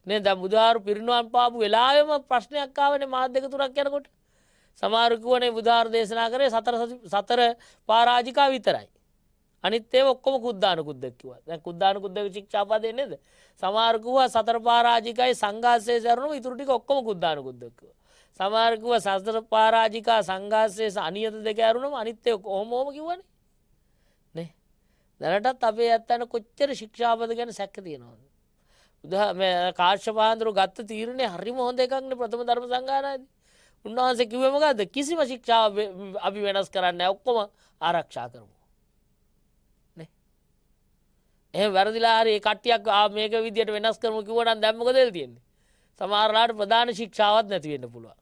නේ ද බුදුහාරු පිරිණුවන් පාපු වෙලාවම ප්‍රශ්නයක්කාවන මාධ්‍යක තුරක් යනකොට සමාරකුවනේ බුධාර දේශනා කරේ සතර සතර පාරාජිකා විතරයි. අනිත්තේ ඔක්කොම කුද්දාන කුද්දක්කිව දැ කුද්දාන කුද්දක ශික්ෂාපදය නේද සමාරකුව සතර පාරාජිකයි සංගාසය සරනු ඉතුරටි ඔක්කොම කුද්දාන කුද්දක්වා. සමාර්කුව සස්දර පාරාජිකා සංගාස්සය අනියත දෙක ඇරුණම අනිත්‍යය හොමෝම කිවන දැනටත් අපේ ඇත්තන කොච්චර ශික්ෂාපද ගැන සැක්ක තියෙනවද. කාශ්‍යපාන්දරු ගත්ත තීරණය හරි හොඳ එකක්න ප්‍රථම ධර්ම සංගානයද. උන්වහන්සේ කිවමකද කිසිම ශික්ෂාව අපි වෙනස් කරන්න ඔක්කොම ආරක්ෂා කරමු. එහ වැරදිලාරේ කට්ටියක් මේක විදිට වෙනස් කරම කිවට දැම්මකදල් තියෙන්නේ සමාරලාට ප්‍රධාන ශික්ෂාවත් නැතිවෙන්න පුළුවන්.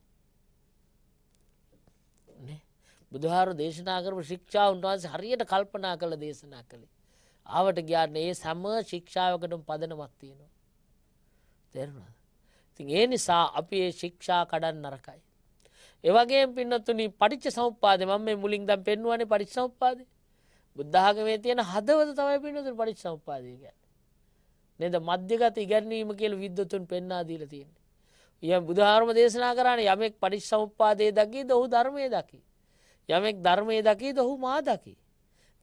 බුදුහාර දේශනා කරම ශික්ෂාවන් වහන්සේ හරියට කල්පනා කළ දේශනා කළේ. ආවට ග්‍යාන්න ඒ සම ශික්ෂාවකටම පදනමත්තියනවා. තෙරුණද. තින් ඒ නිසා අපි ඒ ශික්ෂා කඩන් නරකයි. ඒවගේ පින්නතුනි පටිච්ච සම්පාද මම මේ මුලින් දම් පෙන්වුවනේ පටිච් සම්පාද බුද්ධාගමේ තියෙන හදවත තමයි පින්නතුන් පටිච් සම්පාදය ගැන. නද මධ්‍යගත ඉගැන්වීම කියල විද්වතුන් පෙන්නා දීල තියෙන්නේ. ය බුදුහාරම දේශනා කරන්න යමෙක් පටිච් සම්පාදය දකි දහු ධර්මය දකිී. යමෙක් ධර්මය දකිීද ඔහු මා දකි.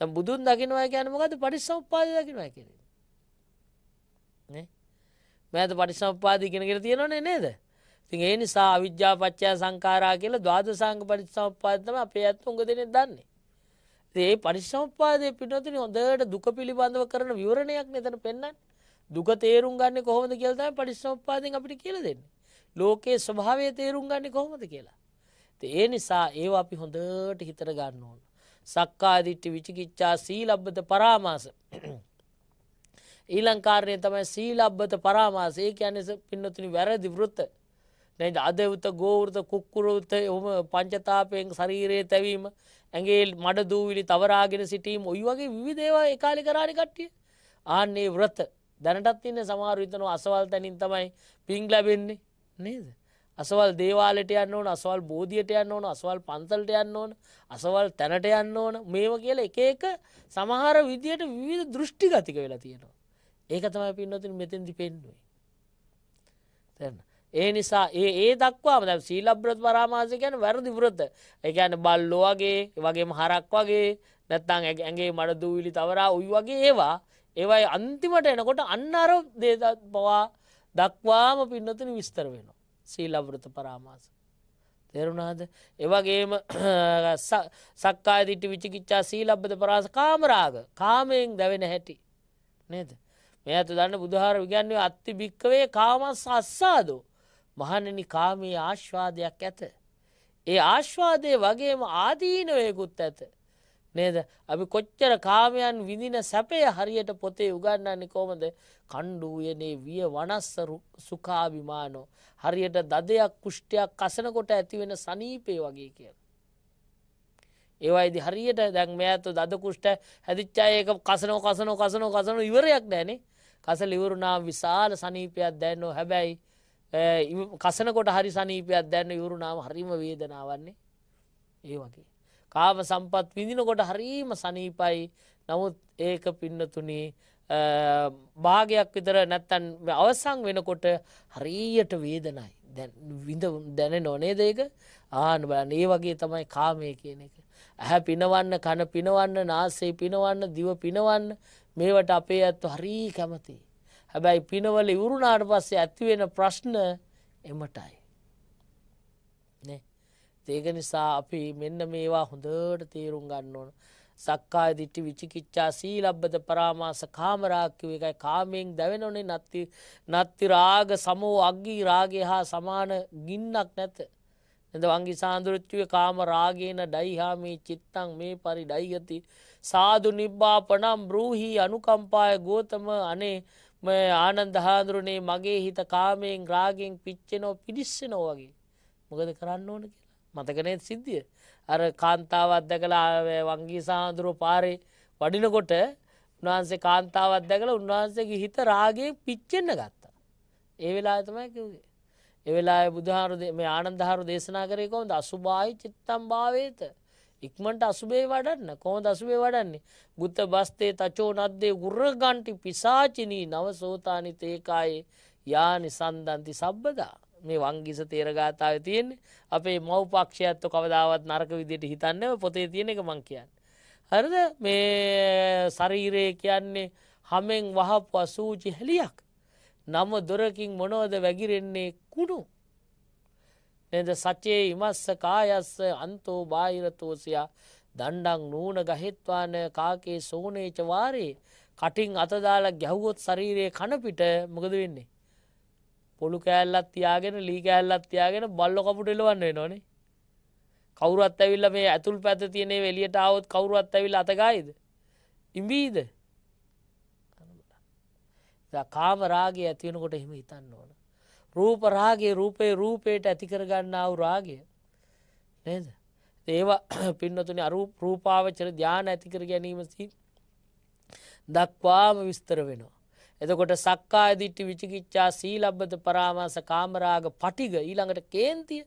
බුදුන් දකිනවා ගැනමකද පටිසම්පාද දකිනවා කිර. මෑත පටිසම්පාද ඉගෙනගෙන තියෙනවනේ නේද. තින් ඒ නිසා අවිද්‍යාපච්චා සංකාරා කියල දවාද සංක පටිසම්පාදම අපේ ඇත් උඟ දෙනෙ දන්නේ. ඒ පරිිශම්පාදය පිනතුන හොඳට දුක පිළිබඳව කරන විවරණයක් නතන පෙන්න්න දුක තේරුම් ගන්න කොහොමද කියල්තයි පටිසම්පාදෙන් අපිට කියල දෙන්න. ලෝකයේ ස්වභාවය තේරුම් ගන්න කොහොමද කියලා. ඒ නිසා ඒ අපි හොඳට හිතර ගන්න ඕන. සක්කාදිට්ටි විචිකිච්චා සීලබ්බත පරාමාස. ඊලංකාරය තමයි සීලබ්බත පරාමාසේ කියනෙස පින්නතුනි වැරදි වෘත්ත. නැද අදවත ගෝවෘත කුක්කුරුත ඔම පංචතාපයෙන් ශරීරයේ තැවීම ඇගේ මඩ දූවිලි තවරාගෙන සිටීම ඔයි වගේ විවිධේවා එකකාලි කරාණි කට්ටිය. ආන්නේ වෘත දැනටත් ඉන්න සමාරවිතනු අසවල් තැනින් තමයි පිං ලැබෙන්නේ නේද. අසවල් දේවාලට යන්න ඕන අසවල් බෝධියට යන්න ඕන අසවල් පන්තල්ට යන්න ඕන අසවල් තැනට යන්න ඕන මේව කියල එක එක සමහර විදියට විවිධ දෘෂ්ටි ගතික වෙලා තියෙනවා. ඒක තමයි පින්නතින් මෙතෙන්දි පෙන්නුවේ. තැන්න. ඒ නිසා ඒ ඒ දක්වා දැ සීලබ්‍රත් පරාමාසය ගැන වැරදි වෘත එකන බල්ලෝ වගේ වගේම හරක් වගේ නැත්තං ඇගේ මට දූවිලි තවරා උයි වගේ ඒවා ඒවයි අන්තිමට එනකොට අන්නර දේ පවා දක්වාම පින්නතින විස්තර වෙනවා. සීලවෘත පරාමාස. තෙරුණාද එවගේම සක්කා දිට විචිකිච්චා සීලබ්බද පරාස කාමරාග කාමයෙන් දැවෙන හැටි නේද මේ ඇතු දන්න බුදුහාර විගන්න්නේ අත්ති භික්කවේ කාමස් අස්සාදෝ මහණනි කාමයේ ආශ්වාදයක් ඇත ඒ ආශ්වාදය වගේම ආදීනවයකුත් ඇත නේද අපි කොච්චර කාමයන් විඳින සැපය හරියට පොතේ උගන්නන්නේ කොමද කණ්ඩුවයනේ විය වනස්ස සුකාවිමානෝ හරියට දදයක් කුෂ්ටයක් කසනකොට ඇතිවෙන සනීපය වගේ කියල. ඒවයිදි හරියට දැන් මෙ ඇතු දද කුෂ්ට හැදිච්චායක කසනෝ කසනෝ කසනෝ කසනු ඉවරයක් දැනේ කස ලිවරුණා විශාල සනීපයක් දැන්නෝ හැබැයි කසනකොට හරි සනීපයක් දැන්න ඉවරුණාව හරිම වේදනාවන්නේ ඒ වගේ. කාම සම්පත් විඳිනකොට හරීම සනීපයි නමුත් ඒක පින්නතුනි භාගයක් විතර නැත්තන් අවසං වෙනකොට හරීයට වේදනයි විඳ දැන නොනේ දේක ආන බලන්න ඒ වගේ තමයි කාමය කියන එක. ඇහැ පිනවන්න කන පිනවන්න නාසේ පිනවන්න දිව පිනවන්න මේවට අපේ ඇත්තු හරී කැමති. හැබැයි පිනවල ඉවරුණාට පස්සේ ඇතිවෙන ප්‍රශ්න එමටයි. ඒක නිසා අපි මෙන්න මේවා හොඳට තේරුම් ගන්න ඕන. සක්කාය දිට්ටි විචිකිච්චා සීලබ්බත පරාමාස කාමරාක්කිව එකයි කාමයෙන් දැවෙනොනේ නත්ති නත්ති රාග සමෝ අග්ගී රාගේ හා සමාන ගින්නක් නැත. එද වංගි සාන්දුෘච්චුව කාම රාගේන ඩයිහාමී චිත්තං මේ පරි ඩයිගති සාදු නිබ්බාපනම් බ්‍රූහි අනුකම්පාය ගෝතම අනේ ම ආනන්ද හාදුරනේ මගේ හිත කාමයෙන් රාගෙන් පිච්චෙනෝ පිඩිස්සෙනෝ වගේ මොකද කරන්න ඕනක මතකනයත් සිද්ධිය. අර කාන්තාවත් දැකලා වංගී සහාන්දුරුව පාරේ වඩිනකොට උන්වහන්සේ කාන්තාවත් දැකළ උන්වහන්සේගේ හිත රාගේ පිච්චෙන්න්න ගත්තා. ඒ වෙලා තමයි කිව්ගේ. එවෙලා බුදුහාර මේ ආනන්දහාරු දේශනා කරය කොම අසුභායි චිත්තම් භාවේත. ඉක්මට අසුබේ වඩන්න කොම දසුබේ වඩන්නේ. ගුත බස්තේ තචෝ නද්දේ ගුරගන්ටි පිසාචිනී නව සෝතානි තේකායේ යානි සන්දන්ති සබ්බදා. මේ වංගිස තේරගාතාව තියෙන්නේ අපේ මව්පක්ෂයත්ව කවදාවත් නරක විදියට හිතන්න පොතේ තියෙන එක මං කියන්න. හරද මේ සරීරය කියන්නේ හමෙන් වහපු අසූචි හැලියක් නම දොරකින් මොනෝද වැගිරෙන්නේ කුණු. නද සචේ ඉමස්ස කායස්ස අන්තෝ බාහිරතෝසියා දණ්ඩක් නූන ගහෙත්වාන කාකේ සෝනේචවාරයේ කටින් අතදාලා ගැහ්වොත් සරීරයේ කණපිට මොකද වෙන්නේ. පොළු කෑල්ලත් තියාගෙන ලී කෑල්ලත් තියාගෙන බල්ල කපුට එලවන්නේ නොනේ කවුරුත් ඇවිල්ල මේ ඇතුල් පැත තියනේ වෙලියට අවත් කවුරුත් ඇවිල් අතකයිද ඉඹීද කාමරාගේ ඇතිවෙනකොට එහෙම හිතන්න ඕන රූපරාගේ රූපේ රූපයට ඇතිකරගන්නාව රාගය නේද ඒවා (clears throat) පින්නතුන අරු රූපාවචර ධ්‍යාන ඇතිකර ගැනීමසි දක්වාම විස්තර වෙනවා එතකොට සක්කා දිට්ටි විචිකිච්චා සීලබ්බත පරාමාස කාමරාග පටිග ඊළඟට කේන්තිය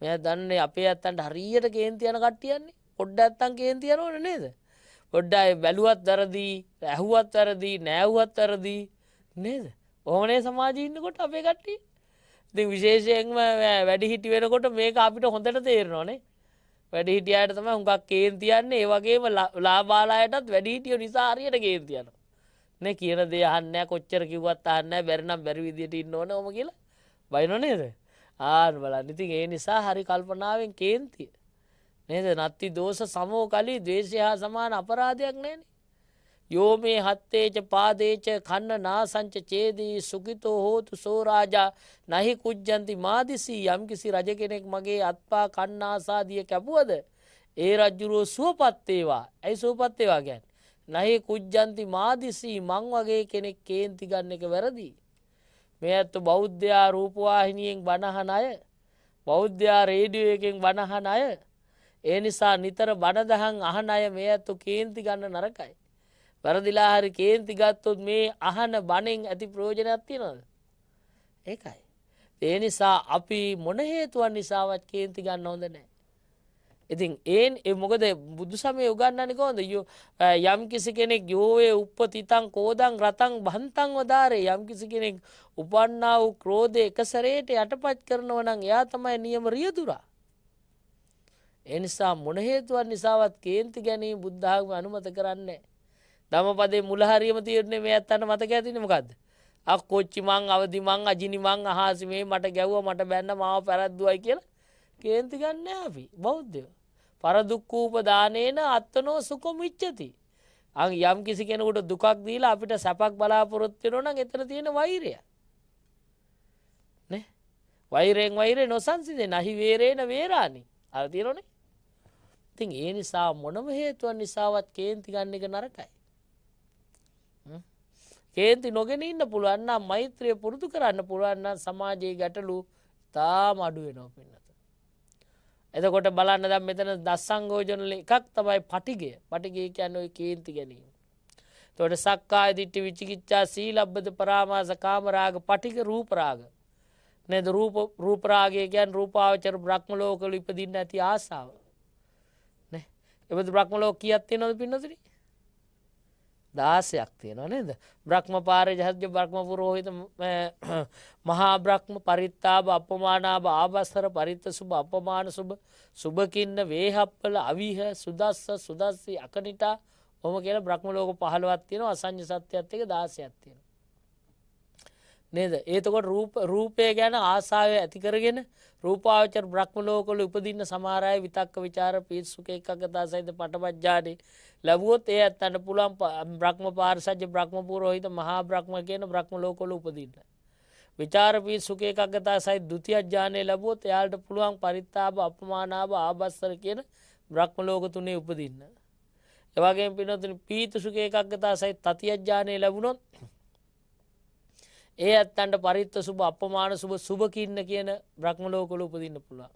මෙ දන්නේ අපේ ඇත්තන්ට හරියට කේන්තියන කට්ටියන්නේ ඔොඩ්ඩ ඇත්තන් කේන්තියන ඕන නේද ඔොඩ්ඩයි බැලුවත් දරදී ඇහුවත් අරදී නෑව්වත් අරදී නේද ඕමනේ සමාජීන්නකොට අපේ කට්ටි ති විශේෂයෙන්ම වැඩි හිටි වෙනකොට මේක අපිට හොඳට තේරනවානේ වැඩිහිටියට තම හුඟක් කේන්තියන්නේ ඒවගේම ලාබාලායටත් වැඩිහිටිය නිසාහරියට කේන්තියන මේ කියන දෙයහන්න කොච්චර කිවත් අන්න බැරිනම් බැරිවිදියට ඉන්න ඕන ොම කියලා බයිනොනේද ආන් බලන්න ඉතින් ඒ නිසා හරි කල්පනාවෙන් කේන්තිය නේද නත්ති දෝෂ සමෝ කලි දේශය හා සමාන අපරාධයක් නෑන යෝ මේ හත්තේච පාදේච කන්න නාසංච චේදී සුගිතෝ හෝතු සෝරාජා නහි කුජ්ජන්ති මාදිසී යම්කිසි රජ කෙනෙක් මගේ අත්පා කන්නාසාදිය කැපුවද ඒ රජ්ජුරුව සුවපත්තේවා ඇයි සුවපත්තේවා ගැන් නහි කුජ්ජන්ති මාදිසී මං වගේ කෙනෙක් කේන්ති ගන්න එක වැරදි. මේ ඇත්ත බෞද්ධයා රූපවාහිනියෙන් බණහන අය බෞද්ධයා රේඩියෝ එකෙන් බණහන අය ඒ නිසා නිතර බණදහන් අහන අය මේ ඇත්තු කේන්ති ගන්න නරකයි. වැරදිලා හරි කේන්ති ගත්තොත් මේ අහන බණෙන් ඇති ප්‍රෝජනයක් තියෙනද. ඒකයි. ඒ නිසා අපි මොන හේතුවන් නිසාවත් කේන්ති ගන්න හොඳ නෑ. ඉතින් ඒන් මොකද බුදු සමය උගන්නනිකෝද යම් කිසි කෙනෙක් යෝවේ උපතිතං කෝදං රතං බන්තං වදාරේ යම් කිසි කෙනෙක් උපන්නා වූ ක්‍රෝධය එකසරේට යටපත් කරනව නම් එයා තමයි නියම රියදුරා. එනිසා මොනහේතුවන් නිසාවත් කේන්ති ගැනීම බුද්ධාගම අනුමත කරන්නේ. දමපදේ මුලහරියම තීරණය මේ ඇත්තන්න මතක ඇතිනමකක්ද. අක් කොච්චි මං අවදි මං අජිනි මං අහසමේ මට ගැව්ව මට බැන්න මාව පැරැද්දුවයි කියලා කේන්ති ගන්න අපි බෞද්ධයෝ. පරදුක්කූප දානේන අත්තනෝ සුකොම විච්චති. අං යම් කිසි කෙනකුට දුකක් දීලා අපිට සැපක් බලාපොරොත්තිරන එතර තියෙන වෛරය. වෛරෙන් වෛරය නොසන්සිද නහි වේරේන වේරාණි අරතිරොනේ. ඉතින් ඒ නිසා මොනම හේතුවන් නිසාවත් කේන්ති ගන්න එක නරකයි. කේන්ති නොගෙන ඉන්න පුළුවන්න මෛත්‍රය පුරුදු කරන්න පුළුවන්න සමාජයේ ගැටලු තාම අඩුවෙනෝ පින්නත. එතකොට බලන්න දම් මෙතන දස්සංගෝජනල එකක් තමයි පටිගේ පටිගේ කියැනොයි කේන්ති ගැනීම. තොට සක්කා දිට්ටි විචිකිච්චා සීලබ්බද පරාමාස කාමරාග පටික රූපරාග. නැද රූපරාගේ ගැන් රූපාවචර බ්‍රහ්මලෝකල ඉපදින්න ඇති ආසාාව. එබ බ්‍රහ්මලෝ කියත්තේ නොද පින්නසිරී දාසයක් තියෙනවා නේද බ්‍රහ්ම පාරජහජ්‍ය බ්‍රහ්ම පුරෝහිත (clears throat) මහා බ්‍රහ්ම පරිත්තාභ අපමානාභ ආබස්සර පරිත්ත සුභ අපමාන සුභ සුභකින්න වේහප්පල අවිහ සුදස්ස සුදස්සී අකනිටා ඔම කියල බ්‍රහ්ම ලෝක පහළවත් තියෙන අසං්‍ය සත්‍යයත් එක දාසයක් තියෙන නේද ඒතකොට රූපය ගැන ආසාාව ඇතිකරගෙන රූපාවචර බ්‍රහ්මලෝකොල උපදින්න සමාරය විතක්ක විචාර පිත්සුක එකගතා සහිත පටමජ්ජානේ ලැබුවොත් ඒ ඇත්තන්න පුළන් බ්‍රහ්ම පාර්සජ්‍ය බ්‍රහ්මපුරෝහිත මහා බ්‍රහ්ම කියන බ්‍රහ්මලෝකොල උපදින්න. විචාරපී සුකේ එකගතා සයි දුති අජ්‍යානය ලැබුවොත් එයාට පුළුවන් පරිත්තාව අපමානාව ආබස්සර කියන බ්‍රහ්මලෝක තුනේ උපදින්න. එවගේ පිනොතින පීතුසුකේ එකක්ගතා සයි තති අජ්‍යානය ලැබුණොත්. ඒ ඇත්තන්ට පරිත්ත සුබ අපමාන සුබ සුභකින්න කියන බ්‍රහ්මලෝකොළ උපදින්න පුළුවන්.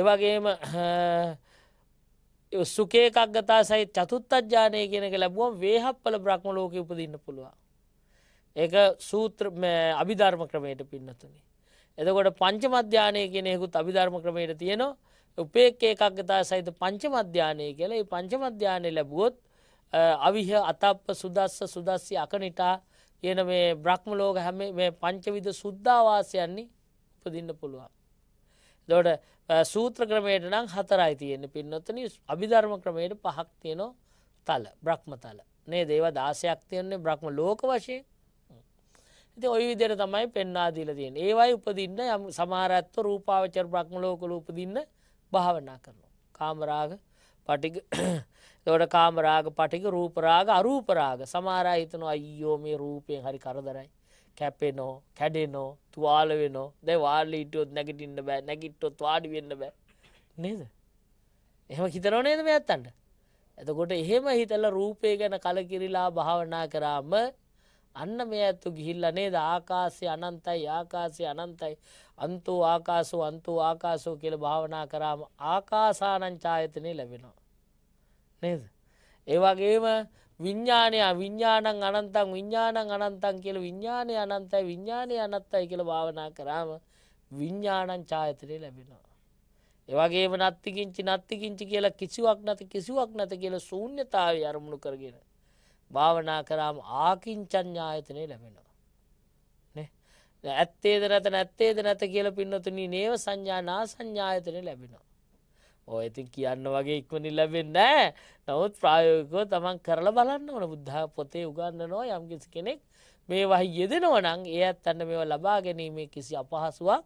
ඒවගේම සුකේකක්ගතා සහි චතුත්තජ්ජානය කියනක ලැබුවම් වේහප්පල බ්‍රහ්මලෝක උපදින්න පුළුවන්. ඒක සූත්‍ර අභිධර්ම ක්‍රමයට පින්නතුනි. එතකොට පංචමධ්‍යානය කියනෙකුත් අභිධර්ම ක්‍රමයට තියෙනවා උපේක්කේ එකක්ගතා සහිත පංචමධ්‍යානය කියලා පංචමධ්‍යානය ලැබුවොත් අවිහ අතප්ප සුදස්ස සුදස්සි අකනිටා යන මේ බ්‍රහ්ම ලෝක හැම මේ පංචවිද සුද්ධවාසයන්නේ උපදින්න පුළුවන්. දොට සූත්‍ර ක්‍රමයට නම් හතරයි තියෙන පින්නොත්තන අභිධර්ම ක්‍රමයට පහක් තියනො තල බ්‍රහ්ම තල නේ දේව දාසයක් තියන්නේ බ්‍රහ්ම ලෝක වශයෙන් ඉති ඔය විදිර තමයි පෙන්නාදීල තියෙන ඒවයි උපදින්න යම් සමාරත්ව රූපාවචර බ්‍රහ්ම ලෝකල උපදින්න භාවනා කරනවා. කාමරාග පටික දොට කාමරාග පටික රූපරාග අරූපරාග සමාරා හිතනවා අයියෝ මේ රූපයෙන් හරි කරදරයි. කැපෙනෝ කැඩෙනෝ තුවාල වෙනෝ දැ වාල්ල ඉටුවොත් නැගටින්න බෑ නැගිට්ටොත් වාඩි වෙන්න බෑ නේද. එහෙම හිතරෝ නේද මේ ඇත්තන්ට. ඇතකොට එහෙම හිතල රූපය ගැන කලකිරිලා භාවනා කරාම අන්න මේ ඇත්තු ගිහිල්ල නේද ආකාසය අනන්තයි ආකාසය අනන්තයි අන්තෝ ආකාසු අන්තෝ ආකාසෝ කියල භාවනා කරාම ආකාසානංචායතනය ලැබෙනවා. නේද. ඒවගේම විඤ්ඥානය විඤ්ඥානං අනන්තං විඤ්ඥානං අනන්තන් කියල විඤ්ඥානය අනන්තයි විඤ්ඥානය අනත්තයි කියල භාවනා කරාම විඤ්ඥාණං චායතරය ලැබෙනවා. ඒවගේ නත්තිකින්චි නත්තිකින්චි කියලා කිසිවක් නැති කිසිවක් නැත කියල සූන්‍යතාව අරමුණු කරගෙන. භාවනා කරාම ආකින්චඥායතනය ලැබෙනවා. ඇත්තේද නැත නැත්තේද නැත කියල පින්නතුනී නේව සංඥා නා සංඥායතනය ලැබෙනවා. ඔයති කියන්න වගේ ඉක්මනි ලැබෙන්න නමුත් ප්‍රායෝකව තමන් කරලා බලන්න ඕන බුද්ධ පොතේ උගන්නනවා යම්කිසි කෙනෙක් මේ වහි යෙදෙනවනං ඒ අත්තන්න මෙව ලබා ගැනීමේ කිසි අපහසුවක්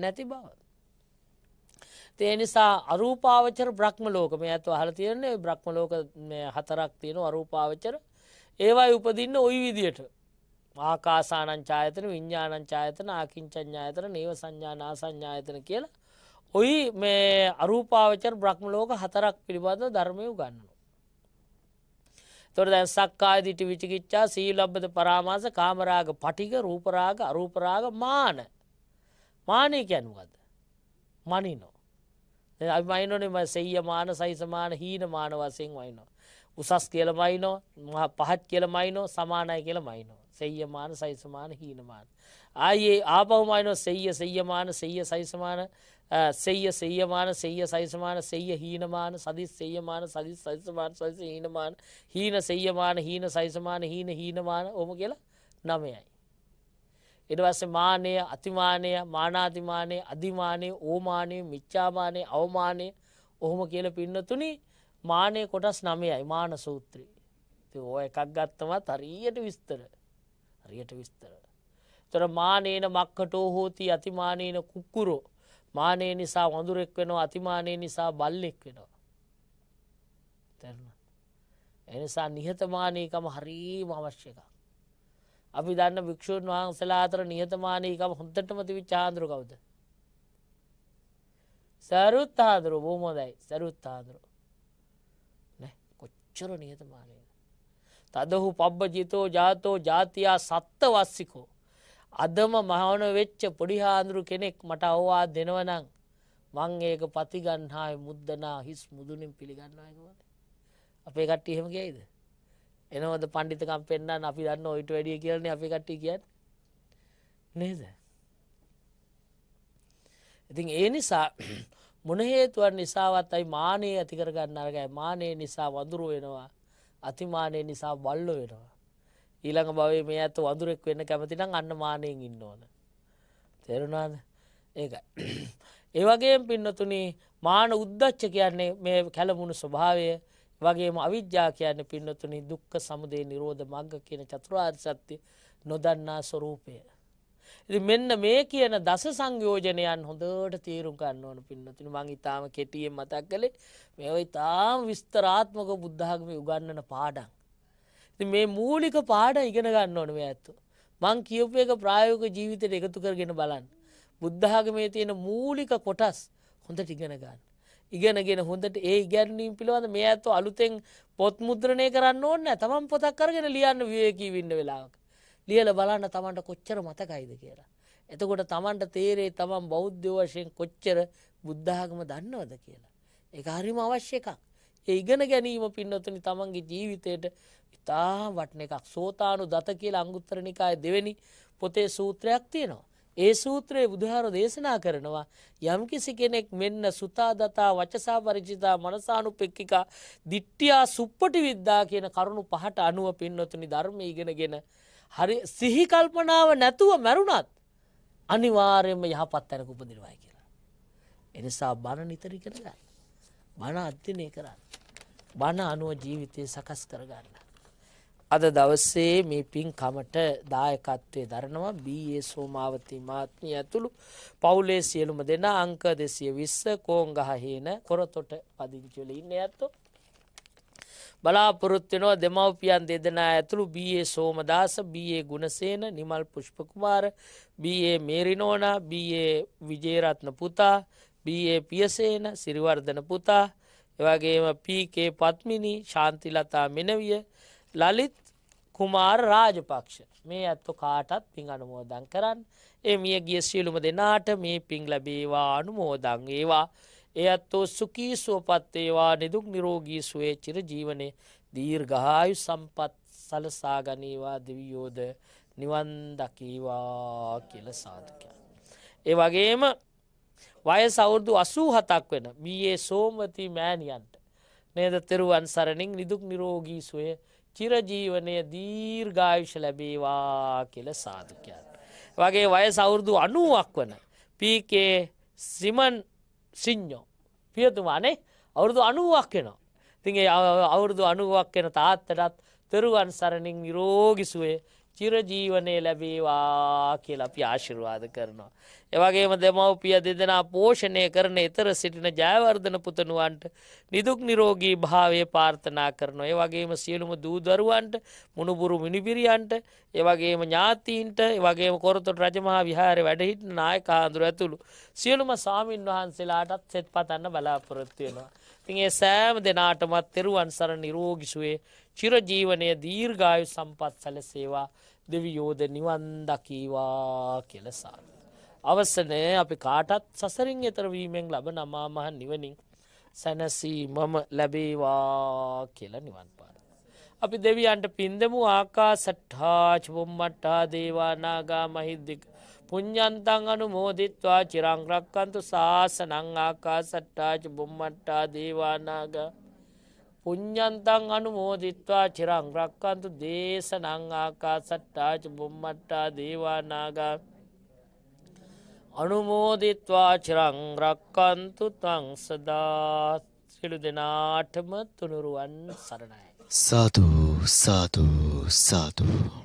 නැති බව. තේනිසා අරූපාවචර බ්‍රහ්ම ලෝක මේ ඇත්ව හල තියන්නේ බ්‍රහ්ම ලෝක හතරක් තියෙන අරූපාවචර ඒවයි උපදින්න ඔයි විදියට ආකාසානංචායතන විඤ්ඥානංචායතන ආකින්චඥායතන නේව සංඥානා සංඥායතන කියලා ඔයි මේ අරූපාවචර බ්‍රහ්ම ලෝක හතරක් පිළිබඳ ධර්මය ගන්නනු. තොර දැන් සක්කා දිට විචිකිච්චා සීලබ්බද පරාමාස කාමරාග පටික රූපරාග අරූපරාග මාන මානය කැනුවද මනිනෝ. අයිමයිනොනම සෙය මාන සයිසමාන හීන මාන වසයෙන් වයිනෝ. උසස් කියල මයිනෝ පහත් කියල මයිනෝ සමානය කියල මයිනෝ සෙය මාන සයිසමාන හීනමාන. ආයේ ආපවමායනො සෙය සෙයමාන සෙය සයිසමාන සෙය සෙයමාන සෙය සයිසමාන සෙය හීනමාන සදි සෙයමාන සදි සයිසමාන සයිස හීනමාන හීන සෙයමාන හීන සයිසමාන හීන හීනමාන ඕම කියලා නමයයි. එඩවස මානය අතිමානය මානාතිමානය අධිමානය ඕමානය මිච්චාමානය අවමානය ඔහොම කියල පින්නතුනි මානය කොටස් නමයයි මාන සූත්‍රී. ඕ එකක් ගත්තමත් හරියට විස්තර හරියට විස්තර. තොර මානේන මක්කටෝ හෝති අතිමානයන කුක්කුරෝ මානය නිසා වඳුරෙක් වෙනවා අතිමානය නිසා බල්ලෙක් වෙනවා. තැරන. එනිසා නිහතමානයකම හරීම අවශ්‍යක. අපි දන්න භික්‍ෂූන් වහන්සලා අතර නිහතමානයකම හොඳටමති විචාන්ද්‍ර කවද. සැරුත්තාදරු බෝමොදයි සැරුත්තාදරු කොච්චර නිහතමානයද. තදහු පබ්බ ජිතෝ ජාතෝ ජාතියා සත්ත වස්සිකෝ අදම මහවන වෙච්ච පොඩි හාන්දුරු කෙනෙක් මට අවවා දෙනවනං මං ඒක පතිගන්හායි මුද්දනා හිස් මුදුනින් පිළිගන්නයකවද. අපේ කට්ටි එහෙම කියයිද. එනවද පණ්ඩිතකම් පෙන්න්න අපි දන්න ඔයිට වැඩිය කියලන අපි කට්ටි කියන්න නේද. ඉතින් ඒ නිසා (clears throat) මොනහේතුවන් නිසාවත් අයි මානයේ ඇතිකරගන්න අරගයි මානයේ නිසා වඳුරු වෙනවා අතිමානය නිසා බල්ලො වෙනවා. ඊළඟ බවේ මේ ඇත වදුරෙක් වෙන්න කැමතිනම් අන්නමානයෙන් ඉන්න ඕන. තෙරුණාද ඒක. ඒවගේ පින්නතුනි මාන උද්දච්ච කියන්නේ මේ කැලමුණු ස්වභාවය වගේම අවිද්‍යා කියන්නේ පින්නතුනි දුක්ක සමුදේ නිරෝධ මංග කියන චතුරාර් සත්‍යය නොදන්නා ස්වරූපය. මෙන්න මේ කියන දස සංයෝජනයන් හොඳට තේරුම් ගන්න ඕන පින්නතින මං ඉතාම කෙටියෙන් මතක් කළේ මෙ ඉතාම විස්තරාත්මක බුද්ධාගම උගන්නන පාඩන්. මේ මූලික පාඩ ඉගෙන ගන්න ඕනම ඇත්තු. මං කියප්පු එක ප්‍රායෝක ජීවිතයට එකතු කරගෙන බලන්න. බුද්ධාගමේ තියෙන මූලික කොටස් හොඳට ඉගෙන ගන්න. ඉගෙනගෙන හොඳට ඒ ඉගැන්වීම් පිළිබඳ මේ ඇත්තු අලුතෙන් පොත් මුද්‍රණය කරන්න ඕන්න තමන් පොතක් කරගෙන ලියන්න වියකී වින්න වෙලාවක. ලියල බලන්න තමන්ට කොච්චර මතකයිද කියලා. එතකොට තමන්ට තේරේ තමන් බෞද්ධ වශයෙන් කොච්චර බුද්ධාගම දන්නවද කියලා. එක හරිම අවශ්‍ය එකක්. ඒ ඉගෙන ගැනීම පින්නතුනි තමන්ගේ ජීවිතයට ඉතා වටන එකක් සෝතානු දත කියල අංගුත්තරනිකාය දෙවැනි පොතේ සූත්‍රයක් තියෙනවා. ඒ සූත්‍රයේ බුදුහාරු දේශනා කරනවා යම්කිසි කෙනෙක් මෙන්න සුතාදතා වචසා පරිචිතා මනසානු පෙක්කිකා දිට්ටියා සුප්පටි විද්දා කියන කරුණු පහට අනුව පින්නතුනි ධර්ම ඉගෙනගෙන හරි සිහිකල්පනාව නැතුව මැරුණත් අනිවාර්යම යහපත් තැනක උපදිරවායි කියලා. එනිසා බණ නිතරි කරගන්න. බණ අධ්‍යනය කරන්න. බණ අනුව ජීවිතය සකස් කරගන්න. අද දවස්සේ මේ පින් කමට දායකත්වය දරනවා බයේ සෝමාවතී මාත්මී ඇතුළු පවුලේ සියලුම දෙෙන අංක දෙසිය විස්ස කෝංගහ හේන කොරතොට පදිංචිවල ඉන්න ඇත්තෝ. බලාපොරොත්වෙනවා දෙමවපියන් දෙදෙනා ඇතුළු බයේ සෝමදාස බයේ ගුණසේන නිමල් පුෂ්පකුමාර බයේ මේරිනෝනා බයේ විජේරත්න පුතා බඒ පියසේන සිරිවර්ධන පුතා එවගේම පීකේ පත්මිනී ශාන්තිලතා මෙනවිය ලලිත් කුමාර රාජපක්ෂ මේ ඇත්තු කාටත් පින් අනුමෝදන් කරන්න ඒ මිය ගිය සියලුම දෙනාට මේ පින් ලැබේවා අනුමෝදන් ඒවා ඒ අත්තෝ සුකී සුවපත්තේවා නිදුක් නිරෝගී සුවේචිර ජීවනය දීර්ගහායු සම්පත් සලසා ගනීවා දෙවියෝද නිවන් දකීවා කියල සාධකයන්. ඒ වගේම වය සෞුරුදු අසූ හතක් වෙන බයේ සෝමති මෑණියන්ට නේද තෙරුවන් සරණින් නිදුක් නිරෝගී සුවය චිරජීවනය දීර්ඝායුෂ ලැබේවා කියල සාධකයන්. වගේ වය සෞුරුදු අනුවක් වන පීකේ සිමන් සිං්ඥෝ පියතුමානේ අවුරුදු අනුවක් කෙනවා. තිගේ අවුරුදු අනුවක් කෙන තාත්තටත් තෙරුවන් සරණින් නිරෝගිසුවේ චිරජීවනය ලැබේවා කියලා අපි ආශිර්වාද කරනවා. එවගේම දෙමව්පිය දෙදෙනා පෝෂණය කරන එතර සිටින ජයවර්ධන පුතනුවන්ට නිදුක් නිරෝගී භාවය පාර්ථනා කරනවා. ඒවගේම සියලුම දූදරුවන්ට මුණුපුරු මිනිපිරියන්ට ඒවගේම ඥාතීන්ට වගේම කොරතුට රජමහා විහාර වැඩහිට නාය කාන්දුර ඇතුළු. සියලුම සාමීන් වහන්සේලාටත් සෙත් පතන්න බලාපොරොත්තුවෙනවා. ඉතින් ඒ සෑම දෙනාටමත් තෙරුවන් සරණ නිරෝගී සුවය චිරජීවනය දීර්ඝායු සම්පත් සැලසේවා දෙවියෝද නිවන් දකීවා කියලා සාදු. අවසනය අපි කාටත් සසරින් එතර වීමෙන් ලබන අමා මහ නිවනින් සැනසීමම ලැබේවා කියලා නිවන් පාන. අපි දෙවියන්ට පින්දමු ආකා සට්හාච බුම්මට්ටා දේවානාගා මහිද්දික පුං්ඥන්තන් අනු මෝදිත්වා චිරංග්‍රක්කන්තු ශාසනං ආකා සට්ටාච බුම්මට්ටා දේවානාග පුං්ඥන්තන් අනු මෝදිත්වා චිරංග්‍රක්කන්තු දේශනං ආකා සට්ටාච බුම්මට්ටා දේවානාග අනුමෝදිත්වා චිරං රක්කන්තු තං සදා සිළු දෙනාටම තුනුරුවන් සරණයි. සාතු සාතු සාතුූ.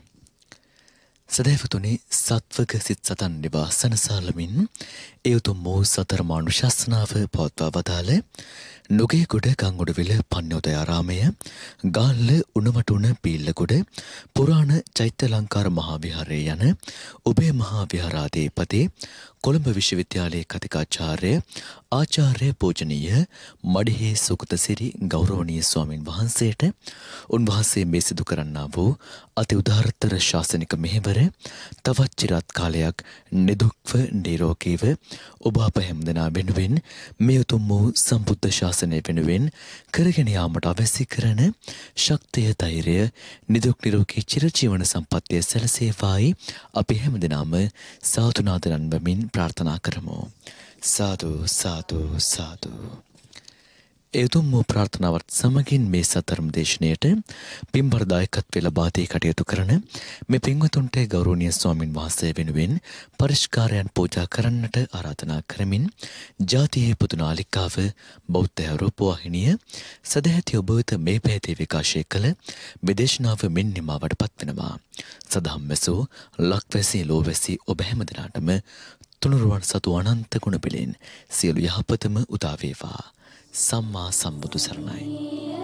සදැවතුනේ සත්වක සිත් සතන් නිවා සනසාලමින් ඒ උතුම් වූ සතරමාණු ශස්නාව පවත්වා වදාළ නුගේගොඩ ගංගොඩවිල පඤ්ඤෝදයාරාමය ගාල්ල උණවටුණ පීල්ලගොඩ පුරාණ චෛත්‍ය ලංකාර මහා විහාරයේ යන ඔබේ මහා විහාරාධිපති කොළඹ විශ්වවිද්‍යාලයේ කතිකාචාර්ය ආචාර්ය පූජනීය මඩිහේ සුගතසිරි ගෞරවනීය ස්වාමින් වහන්සේට උන්වහන්සේ මේ සිදු කරන්නා වූ අති උදාරතර ශාසනික මෙහෙවර තවත් চিරාත් කාලයක් නිදුක්ව නිරෝගීව ඔබ අප හැමදෙනා වෙනුවෙන් මේ උතුම් වූ සම්බුද්ධ ශාසනය වෙනුවෙන් කරගෙන යාමට අවැසි කරන ශක්තිය ධෛර්යය නිදුක් නිරෝගී චිරජීවන සම්පත්තිය සැලසේවායි අපි හැමදෙනාම සාතුනාදනන් වමින් වශයෙන් ප්‍රාර්ථනා කරමු. සාදු සාදු සාදු. එතුම් වූ ප්‍රාර්ථනාවත් සමගින් මේ සතරම් දේශනයට පින්බරදායකත්වය ලබාදී කටයුතු කරන මේ පින්වතුන්ට ගෞරවනීය ස්වාමින් වහන්සේ වෙනුවෙන් පරිස්කාරයන් පූජා කරන්නට ආරාධනා කරමින් ජාතියේ පුදුනාලිකාව බෞද්ධ යුරෝප වාහිනිය සදැහැති ඔබ වෙත මේ පැයදී විකාශය කළ මේ දේශනාව මෙන්න නිමවටපත් වෙනවා. සදහම් මැසෝ ලක්වැසි ලෝවැසි ඔබ හැම දිනාටම තුනුරුවන් සතු අනන්ත ගුණ පිළෙන් සියලු යහපතම උදා වේවා. සම්මා සම්බුදු සරණයි.